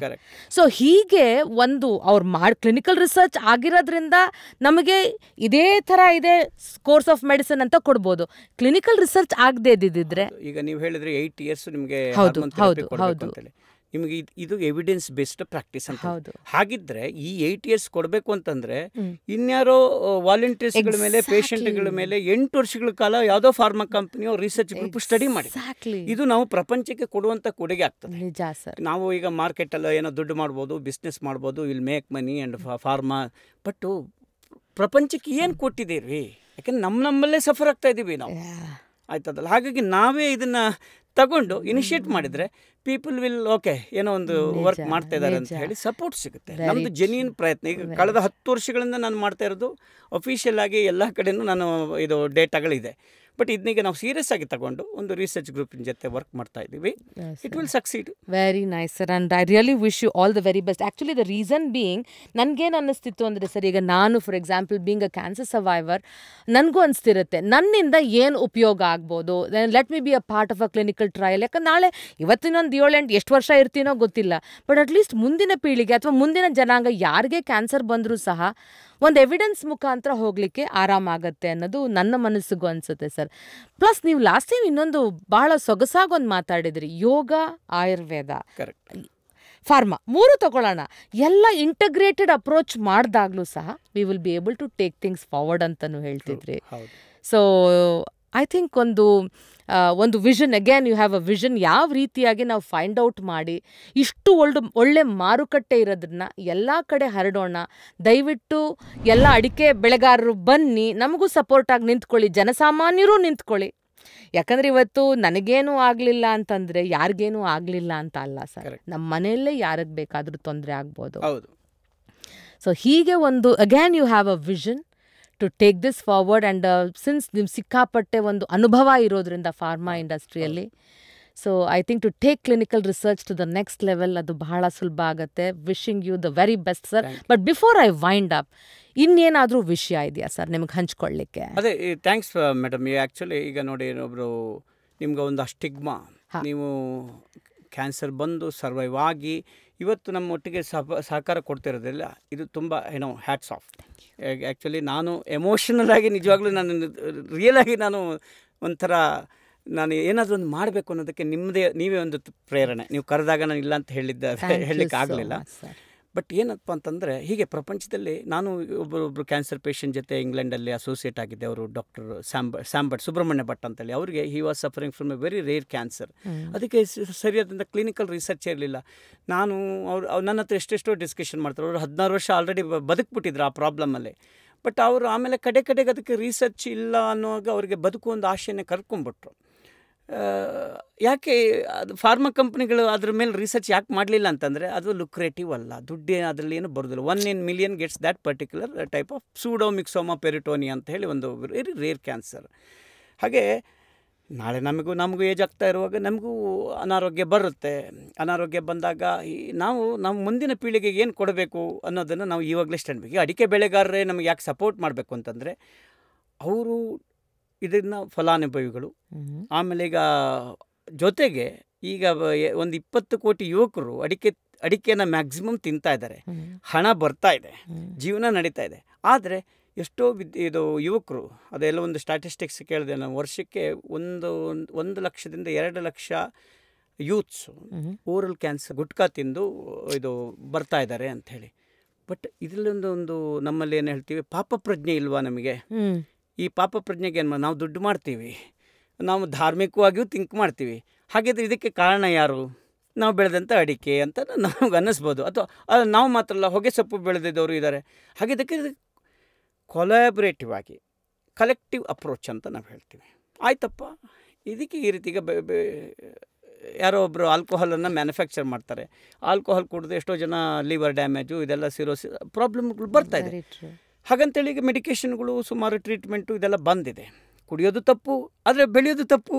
Speaker 2: ಸೊ ಹೀಗೆ ಒಂದು ಅವ್ರು ಮಾಡಿ ಕ್ಲಿನಿಕಲ್ ರಿಸರ್ಚ್ ಆಗಿರೋದ್ರಿಂದ ನಮಗೆ ಇದೇ ಥರ ಇದೆ ಕೋರ್ಸ್ ಆಫ್ ಮೆಡಿಸಿನ್ ಅಂತ ಕೊಡ್ಬೋದು ಕ್ಲಿನಿಕಲ್ ರಿಸರ್ಚ್ ಆಗದೆ ಇದ್ದಿದ್ರೆ
Speaker 1: ಈಗ ನೀವು ಹೇಳಿದ್ರೆ ಏಯ್ಟ್ ಇಯರ್ಸ್ ನಿಮಗೆ ನಿಮಗೆ ಇದು ಎವಿಡೆನ್ಸ್ ಬೇಸ್ಡ್ ಪ್ರಾಕ್ಟೀಸ್ ಅಂತ ಹಾಗಿದ್ರೆ ಈ ಏಟ್ ಇಯರ್ಸ್ ಕೊಡಬೇಕು ಅಂತಂದ್ರೆ ಇನ್ಯಾರೋ ವಾಲಂಟಿಯರ್ಸ್ಗಳ ಮೇಲೆ ಪೇಷಂಟ್ಗಳ ಮೇಲೆ ಎಂಟು ವರ್ಷಗಳ ಕಾಲ ಯಾವ್ದೋ ಫಾರ್ಮಾ ಕಂಪನಿಯೋ ರಿಸರ್ಚ್ ಗ್ರೂಪ್ ಸ್ಟಡಿ ಮಾಡಿ ಇದು ನಾವು ಪ್ರಪಂಚಕ್ಕೆ ಕೊಡುವಂತ ಕೊಡುಗೆ ಆಗ್ತದೆ ನಾವು ಈಗ ಮಾರ್ಕೆಟ್ ಅಲ್ಲ ಏನೋ ದುಡ್ಡು ಮಾಡ್ಬೋದು ಬಿಸ್ನೆಸ್ ಮಾಡ್ಬೋದು will make money and pharma but ಪ್ರಪಂಚಕ್ಕೆ ಏನು ಕೊಟ್ಟಿದ್ದೀರಿ ಯಾಕಂದ್ರೆ ನಮ್ಮ ನಮ್ಮಲ್ಲೇ ಸಫರ್ ಆಗ್ತಾ ಇದೀವಿ ನಾವು ಆಯ್ತದಲ್ಲ ಹಾಗಾಗಿ ನಾವೇ ಇದನ್ನು ತಗೊಂಡು ಇನಿಷಿಯೇಟ್ ಮಾಡಿದರೆ ಪೀಪಲ್ ವಿಲ್ ಓಕೆ ಏನೋ ಒಂದು ವರ್ಕ್ ಮಾಡ್ತಾ ಇದ್ದಾರೆ ಅಂತ ಹೇಳಿ ಸಪೋರ್ಟ್ ಸಿಗುತ್ತೆ ನಮ್ಮದು ಜೆನ್ಯೂನ್ ಪ್ರಯತ್ನ ಈಗ ಕಳೆದ ಹತ್ತು ವರ್ಷಗಳಿಂದ ನಾನು ಮಾಡ್ತಾ ಇರೋದು ಅಫಿಷಿಯಲ್ ಆಗಿ ಎಲ್ಲ ಕಡೆಯೂ ನಾನು ಇದು ಡೇಟಾಗಳಿದೆ ಬಟ್ ಇದನ್ನೀಗ ನಾವು ಸೀರಿಯಸ್ ಆಗಿ ತಗೊಂಡು ಒಂದು ರಿಸರ್ಚ್ ಗ್ರೂಪಿನ ಜೊತೆ ವರ್ಕ್ ಮಾಡ್ತಾ ಇದ್ದೀವಿ it will succeed
Speaker 2: very nice sir and I really wish you all the very best actually the reason being ನನಗೇನು ಅನ್ನಿಸ್ತಿತ್ತು ಅಂದರೆ ಸರ್ ಈಗ ನಾನು for example being a cancer survivor ನನಗೂ ಅನಿಸ್ತಿರುತ್ತೆ ನನ್ನಿಂದ ಏನು ಉಪಯೋಗ ಆಗ್ಬೋದು let me be a part of a clinical trial ಯಾಕಂದ್ರೆ ನಾಳೆ ಏಳು ಎಂಟು ಎಷ್ಟು ವರ್ಷ ಇರ್ತೀನೋ ಗೊತ್ತಿಲ್ಲ ಬಟ್ ಅಟ್ಲೀಸ್ಟ್ ಮುಂದಿನ ಪೀಳಿಗೆ ಅಥವಾ ಮುಂದಿನ ಜನಾಂಗ ಯಾರಿಗೆ ಕ್ಯಾನ್ಸರ್ ಬಂದರೂ ಸಹ ಒಂದು ಎವಿಡೆನ್ಸ್ ಮುಖಾಂತರ ಹೋಗಲಿಕ್ಕೆ ಆರಾಮಾಗುತ್ತೆ ಅನ್ನೋದು ನನ್ನ ಮನಸ್ಸಿಗೂ ಅನಿಸುತ್ತೆ ಸರ್ ಪ್ಲಸ್ ನೀವು ಲಾಸ್ಟ್ ಟೈಮ್ ಇನ್ನೊಂದು ಬಹಳ ಸೊಗಸಾಗೊಂದು ಮಾತಾಡಿದ್ರಿ ಯೋಗ ಆಯುರ್ವೇದ ಫಾರ್ಮಾ ಮೂರು ತಗೊಳ್ಳೋಣ ಎಲ್ಲ ಇಂಟಗ್ರೇಟೆಡ್ ಅಪ್ರೋಚ್ ಮಾಡಿದಾಗ್ಲೂ ಸಹ we will be able to take things forward ಅಂತಲೂ ಹೇಳ್ತಿದ್ರಿ ಸೊ ಐ ಥಿಂಕ್ ಒಂದು ಒಂದು vision again you have a vision ಯಾವ ರೀತಿಯಾಗಿ ನಾವು ಫೈಂಡ್ ಔಟ್ ಮಾಡಿ ಇಷ್ಟು ಒಳ್ಳೆ ಒಳ್ಳೆ ಮಾರುಕಟ್ಟೆ ಇರೋದನ್ನ ಎಲ್ಲ ಕಡೆ ಹರಡೋಣ ದಯವಿಟ್ಟು ಎಲ್ಲ ಅಡಿಕೆ ಬೆಳೆಗಾರರು ಬನ್ನಿ ನಮಗೂ ಸಪೋರ್ಟಾಗಿ ನಿಂತ್ಕೊಳ್ಳಿ ಜನಸಾಮಾನ್ಯರು ನಿಂತ್ಕೊಳ್ಳಿ ಯಾಕಂದರೆ ಇವತ್ತು ನನಗೇನು ಆಗಲಿಲ್ಲ ಅಂತಂದರೆ ಯಾರಿಗೇನೂ ಆಗಲಿಲ್ಲ ಅಂತ ಅಲ್ಲ ಸರ್ ನಮ್ಮ ಮನೆಯಲ್ಲೇ ಯಾರಿಗೆ ಬೇಕಾದರೂ ತೊಂದರೆ ಆಗ್ಬೋದು ಸೊ ಹೀಗೆ ಒಂದು again you have a vision to take this forward and since ನಿಮ್ಮ ಸಿಕ್ಕಾಪಟ್ಟೆ ಒಂದು ಅನುಭವ ಇರೋದ್ರಿಂದ ಫಾರ್ಮಾ ಇಂಡಸ್ಟ್ರಿಯಲ್ಲಿ so I think to take clinical research to the next level ಅದು ಬಹಳ ಸುಲಭ ಆಗುತ್ತೆ wishing you the very best sir but before I wind up ಇನ್ನೇನಾದರೂ ವಿಷಯ ಇದೆಯಾ ಸರ್ ನಿಮ್ಗೆ ಹಂಚ್ಕೊಳ್ಳಿಕ್ಕೆ
Speaker 1: ಅದೇ ಥ್ಯಾಂಕ್ಸ್ ಮೇಡಮ್ ಆ್ಯಕ್ಚುಲಿ ಈಗ ನೋಡಿ ಒಬ್ಬರು ನಿಮ್ಗೆ ಒಂದು ಅಷ್ಟಿಗ್ಮಾ ನೀವು ಕ್ಯಾನ್ಸರ್ ಬಂದು ಸರ್ವೈವ್ ಆಗಿ ಇವತ್ತು ನಮ್ಮ ಒಟ್ಟಿಗೆ ಸಹ ಸಹಕಾರ ಕೊಡ್ತಿರೋದಿಲ್ಲ ಇದು ತುಂಬ ಏನೋ ಹ್ಯಾಟ್ಸ್ ಆಫ್ ಆ್ಯಕ್ಚುಲಿ ನಾನು ಎಮೋಷನಲ್ ಆಗಿ ನಿಜವಾಗ್ಲೂ ನಾನು ರಿಯಲ್ ಆಗಿ ನಾನು ಒಂಥರ ನಾನು ಏನಾದರೂ ಒಂದು ಮಾಡಬೇಕು ಅನ್ನೋದಕ್ಕೆ ನಿಮ್ಮದೇ ನೀವೇ ಒಂದು ಪ್ರೇರಣೆ ನೀವು ಕರೆದಾಗ ನಾನು ಇಲ್ಲ ಅಂತ ಹೇಳಿದ್ದ ಹೇಳಲಿಕ್ಕೆ ಆಗಲಿಲ್ಲ ಬಟ್ ಏನಪ್ಪ ಅಂತಂದರೆ ಹೀಗೆ ಪ್ರಪಂಚದಲ್ಲಿ ನಾನು ಒಬ್ಬರೊಬ್ಬರು ಕ್ಯಾನ್ಸರ್ ಪೇಷಂಟ್ ಜೊತೆ ಇಂಗ್ಲೆಂಡಲ್ಲಿ ಅಸೋಸಿಯೇಟ್ ಆಗಿದ್ದೆ ಅವರು ಡಾಕ್ಟರ್ ಸ್ಯಾಂಬ ಸ್ಯಾಂಬಟ್ ಸುಬ್ರಹ್ಮಣ್ಯ ಭಟ್ ಅಂತೇಳಿ ಅವರಿಗೆ he was suffering from a very rare cancer ಅದಕ್ಕೆ ಸರಿಯಾದಂಥ ಕ್ಲಿನಿಕಲ್ ರಿಸರ್ಚ್ ಇರಲಿಲ್ಲ ನಾನು ಅವ್ರು ನನ್ನ ಹತ್ರ ಎಷ್ಟೆಷ್ಟೋ ಡಿಸ್ಕಷನ್ ಮಾಡ್ತಾರೆ ಅವರು ಹದಿನಾರು ವರ್ಷ ಆಲ್ರೆಡಿ ಬದುಕ್ಬಿಟ್ಟಿದ್ರು ಆ ಪ್ರಾಬ್ಲಮಲ್ಲಿ ಬಟ್ ಅವರು ಆಮೇಲೆ ಕಡೆ ಕಡೆಗೆ ಅದಕ್ಕೆ ರಿಸರ್ಚ್ ಇಲ್ಲ ಅನ್ನೋವಾಗ ಅವರಿಗೆ ಬದುಕು ಒಂದು ಆಶೆನೇ ಕರ್ಕೊಂಡ್ಬಿಟ್ರು ಯಾಕೆ ಅದು ಫಾರ್ಮಾ ಕಂಪ್ನಿಗಳು ಅದ್ರ ಮೇಲೆ ರಿಸರ್ಚ್ ಯಾಕೆ ಮಾಡಲಿಲ್ಲ ಅಂತಂದರೆ ಅದು ಲುಕ್ರೇಟಿವ್ ಅಲ್ಲ ದುಡ್ಡು ಅದರಲ್ಲಿ ಏನು ಬರೋದಿಲ್ಲ one in million gets that particular type of pseudomyxoma peritonei ಅಂತ ಹೇಳಿ ಒಂದು ವೆರಿ ರೇರ್ ಕ್ಯಾನ್ಸರ್ ಹಾಗೆ ನಾಳೆ ನಮಗೂ ನಮಗೂ ಏಜ್ ಆಗ್ತಾ ಇರುವಾಗ ನಮಗೂ ಅನಾರೋಗ್ಯ ಬರುತ್ತೆ ಅನಾರೋಗ್ಯ ಬಂದಾಗ ಈ ನಾವು ನಮ್ಮ ಮುಂದಿನ ಪೀಳಿಗೆಗೆ ಏನು ಕೊಡಬೇಕು ಅನ್ನೋದನ್ನು ನಾವು ಇವಾಗಲೇ ಸ್ಟ್ಯಾಂಡ್ ಅಡಿಕೆ ಬೆಳೆಗಾರರೇ ನಮಗೆ ಯಾಕೆ ಸಪೋರ್ಟ್ ಮಾಡಬೇಕು ಅಂತಂದರೆ ಅವರು ಇದರಿಂದ ಫಲಾನುಭವಿಗಳು ಆಮೇಲೆ ಈಗ ಜೊತೆಗೆ ಈಗ ಒಂದು ಇಪ್ಪತ್ತು ಕೋಟಿ ಯುವಕರು ಅಡಿಕೆ ಅಡಿಕೆನ ಮ್ಯಾಕ್ಸಿಮಮ್ ತಿಂತಾ ಇದ್ದಾರೆ ಹಣ ಬರ್ತಾ ಇದೆ ಜೀವನ ನಡೀತಾ ಇದೆ ಆದರೆ ಎಷ್ಟೋ ವಿದ್ ಇದು ಯುವಕರು ಅದೆಲ್ಲ ಒಂದು ಸ್ಟ್ಯಾಟಿಸ್ಟಿಕ್ಸ್ ಕೇಳಿದೆ ನಾನು ವರ್ಷಕ್ಕೆ ಒಂದು ಒಂದು ಲಕ್ಷದಿಂದ ಎರಡು lakh youths oral cancer gutka ತಿಂದು ಇದು ಬರ್ತಾ ಇದ್ದಾರೆ ಅಂತ ಹೇಳಿ ಬಟ್ ಇದರಲ್ಲೊಂದು ಒಂದು ನಮ್ಮಲ್ಲಿ ಏನು ಹೇಳ್ತೀವಿ ಪಾಪ ಪ್ರಜ್ಞೆ ಇಲ್ವಾ ನಮಗೆ ಈ ಪಾಪ ಪ್ರಜ್ಞೆಗೆ ಏನು ನಾವು ದುಡ್ಡು ಮಾಡ್ತೀವಿ ನಾವು ಧಾರ್ಮಿಕವಾಗಿಯೂ ತಿಂಕ್ ಮಾಡ್ತೀವಿ ಹಾಗಿದ್ರೆ ಇದಕ್ಕೆ ಕಾರಣ ಯಾರು ನಾವು ಬೆಳೆದಂಥ ಅಡಿಕೆ ಅಂತ ನಮ್ಗೆ ಅನ್ನಿಸ್ಬೋದು ಅಥವಾ ನಾವು ಮಾತ್ರ ಅಲ್ಲ ಹೊಗೆ ಸೊಪ್ಪು ಬೆಳೆದಿದ್ದವರು ಇದ್ದಾರೆ ಹಾಗೆ ಇದಕ್ಕೆ ಕೊಲಾಬ್ರೇಟಿವ್ ಆಗಿ ಕಲೆಕ್ಟಿವ್ ಅಪ್ರೋಚ್ ಅಂತ ನಾವು ಹೇಳ್ತೀವಿ ಆಯ್ತಪ್ಪ ಇದಕ್ಕೆ ಈ ರೀತಿಗೆ ಯಾರೋ ಒಬ್ಬರು ಆಲ್ಕೋಹಾಲನ್ನು ಮ್ಯಾನುಫ್ಯಾಕ್ಚರ್ ಮಾಡ್ತಾರೆ ಆಲ್ಕೋಹಾಲ್ ಕುಡಿದು ಎಷ್ಟೋ ಜನ ಲಿವರ್ ಡ್ಯಾಮೇಜು ಇದೆಲ್ಲ ಸಿರೋಸಿ ಪ್ರಾಬ್ಲಮ್ಗಳು ಬರ್ತಾ ಇದೆ ಹಾಗಂತೇಳಿ ಈಗ ಮೆಡಿಕೇಷನ್ಗಳು ಸುಮಾರು ಟ್ರೀಟ್ಮೆಂಟು ಇದೆಲ್ಲ ಬಂದಿದೆ ಕುಡಿಯೋದು ತಪ್ಪು ಆದರೆ ಬೆಳೆಯೋದು ತಪ್ಪು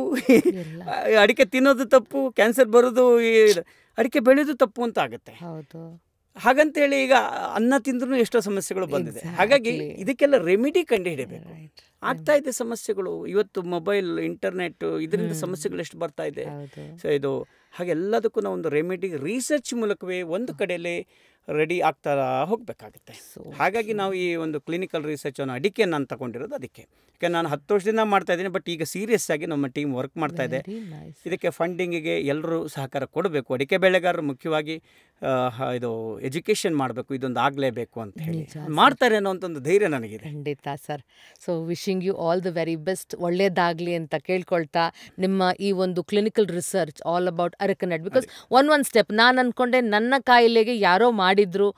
Speaker 1: ಅಡಿಕೆ ತಿನ್ನೋದು ತಪ್ಪು ಕ್ಯಾನ್ಸರ್ ಬರೋದು ಅಡಿಕೆ ಬೆಳೆಯೋದು ತಪ್ಪು ಅಂತ ಆಗುತ್ತೆ ಹಾಗಂತೇಳಿ ಈಗ ಅನ್ನ ತಿಂದ್ರೂ ಎಷ್ಟೋ ಸಮಸ್ಯೆಗಳು ಬಂದಿದೆ ಹಾಗಾಗಿ ಇದಕ್ಕೆಲ್ಲ ರೆಮಿಡಿ ಕಂಡು ಆಗ್ತಾ ಇದೆ ಸಮಸ್ಯೆಗಳು ಇವತ್ತು ಮೊಬೈಲ್ ಇಂಟರ್ನೆಟ್ ಇದರಿಂದ ಸಮಸ್ಯೆಗಳು ಎಷ್ಟು ಬರ್ತಾ ಇದೆ ಸೊ ಇದು ಹಾಗೆಲ್ಲದಕ್ಕೂ ನಾವು ಒಂದು ರೆಮಿಡಿ ರಿಸರ್ಚ್ ಮೂಲಕವೇ ಒಂದು ಕಡೆಯಲ್ಲಿ ರೆಡಿ ಆಗ್ತಾ ಹೋಗಬೇಕಾಗುತ್ತೆ ಹಾಗಾಗಿ ನಾವು ಈ ಒಂದು ಕ್ಲಿನಿಕಲ್ ಅನ್ನೋ ಅಡಿಕೆ ನಾನು ತಗೊಂಡಿರೋದು ಅದಕ್ಕೆ ಯಾಕೆ ನಾನು ಹತ್ತು ವರ್ಷದಿಂದ ಮಾಡ್ತಾ ಇದ್ದೀನಿ ಬಟ್ ಈಗ ಸೀರಿಯಸ್ ಆಗಿ ನಮ್ಮ ಟೀಮ್ ವರ್ಕ್ ಮಾಡ್ತಾ ಇದೆ ಇದಕ್ಕೆ ಫಂಡಿಂಗಿಗೆ ಎಲ್ಲರೂ ಸಹಕಾರ ಕೊಡಬೇಕು ಅಡಿಕೆ ಬೆಳೆಗಾರರು ಮುಖ್ಯವಾಗಿ ಇದು ಎಜುಕೇಶನ್ ಮಾಡಬೇಕು ಇದೊಂದು ಆಗಲೇಬೇಕು ಅಂತ ಹೇಳಿ ಮಾಡ್ತಾರೆ ಅನ್ನೋ ಒಂದು ಧೈರ್ಯ ನನಗಿದೆ ಖಂಡಿತ sir
Speaker 2: so wishing you all the very best ಒಳ್ಳೇದಾಗಲಿ ಅಂತ ಕೇಳ್ಕೊಳ್ತಾ ನಿಮ್ಮ ಈ ಒಂದು clinical research all about areca nut because one one step ನಾನು ಅಂದ್ಕೊಂಡೆ ನನ್ನ ಕಾಯಿಲೆಗೆ ಯಾರೋ ಮಾಡಿದ್ರು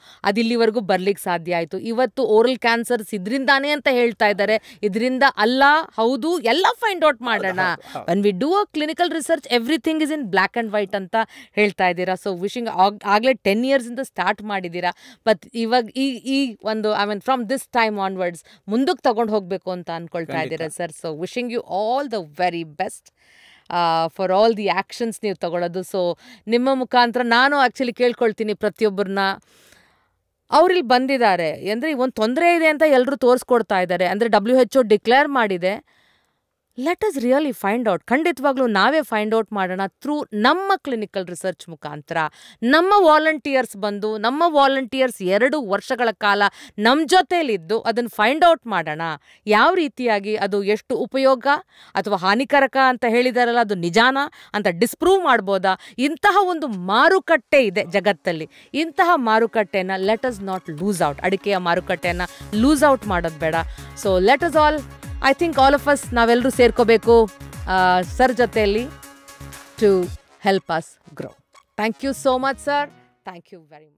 Speaker 2: ಇಲ್ಲಿವರೆಗೂ ಬರ್ಲಿಕ್ಕೆ ಸಾಧ್ಯ ಆಯಿತು ಇವತ್ತು ಓರಲ್ ಕ್ಯಾನ್ಸರ್ಸ್ ಇದರಿಂದಾನೇ ಅಂತ ಹೇಳ್ತಾ ಇದ್ದಾರೆ ಇದರಿಂದ ಅಲ್ಲ ಹೌದು ಎಲ್ಲ ಫೈಂಡ್ ಔಟ್ ಮಾಡೋಣ when we do a clinical research everything is in black and white ಅಂತ ಹೇಳ್ತಾ ಇದ್ದೀರಾ ಸೊ ವಿಶಿಂಗ್ ಆಗ್ಲೇ ಟೆನ್ ಟೆನ್ ಇಂದ ಸ್ಟಾರ್ಟ್ ಮಾಡಿದ್ದೀರಾ ಬಟ್ ಇವಾಗ ಈ ಈ ಒಂದು I mean from this time onwards ಮುಂದಕ್ಕೆ ತಗೊಂಡು ಹೋಗಬೇಕು ಅಂತ ಅಂದ್ಕೊಳ್ತಾ ಇದ್ದೀರಾ sir so wishing you all the very best for all the actions ನೀವು ತಗೊಳ್ಳೋದು ಸೊ ನಿಮ್ಮ ಮುಖಾಂತರ ನಾನು ಆ್ಯಕ್ಚುಲಿ ಕೇಳ್ಕೊಳ್ತೀನಿ ಪ್ರತಿಯೊಬ್ಬರನ್ನ ಅವ್ರಿಲ್ಲಿ ಬಂದಿದ್ದಾರೆ ಅಂದರೆ ಒಂದು ತೊಂದರೆ ಇದೆ ಅಂತ ಎಲ್ಲರೂ ತೋರಿಸ್ಕೊಡ್ತಾ ಇದ್ದಾರೆ ಅಂದರೆ ಡಬ್ಲ್ಯೂ ಎಚ್ ಒ ಡಿಕ್ಲೇರ್ ಮಾಡಿದೆ let us really find out ಖಂಡಿತವಾಗ್ಲೂ ನಾವೇ ಫೈಂಡ್ ಔಟ್ ಮಾಡೋಣ ಥ್ರೂ ನಮ್ಮ ಕ್ಲಿನಿಕಲ್ ರಿಸರ್ಚ್ ಮುಖಾಂತರ ನಮ್ಮ ವಾಲಂಟಿಯರ್ಸ್ ಬಂದು ನಮ್ಮ ವಾಲಂಟಿಯರ್ಸ್ ಎರಡು ವರ್ಷಗಳ ಕಾಲ ನಮ್ಮ ಜೊತೇಲಿದ್ದು ಅದನ್ನು ಫೈಂಡ್ ಔಟ್ ಮಾಡೋಣ ಯಾವ ರೀತಿಯಾಗಿ ಅದು ಎಷ್ಟು ಉಪಯೋಗ ಅಥವಾ ಹಾನಿಕಾರಕ ಅಂತ ಹೇಳಿದಾರಲ್ಲ ಅದು ನಿಜಾನ ಅಂತ ಡಿಸ್ಪ್ರೂವ್ ಮಾಡ್ಬೋದಾ ಇಂತಹ ಒಂದು ಮಾರುಕಟ್ಟೆ ಇದೆ ಜಗತ್ತಲ್ಲಿ ಇಂತಹ ಮಾರುಕಟ್ಟೆಯನ್ನು let us not lose out ಅಡಿಕೆಯ ಮಾರುಕಟ್ಟೆಯನ್ನು ಲೂಸ್ ಔಟ್ ಮಾಡೋದು ಬೇಡ so let us all I think all of us ನಾವೆಲ್ಲರೂ ಸೇರ್ಕೋಬೇಕು ಸರ್ ಜೊತೆಯಲ್ಲಿ to help us grow thank you so much sir thank you very much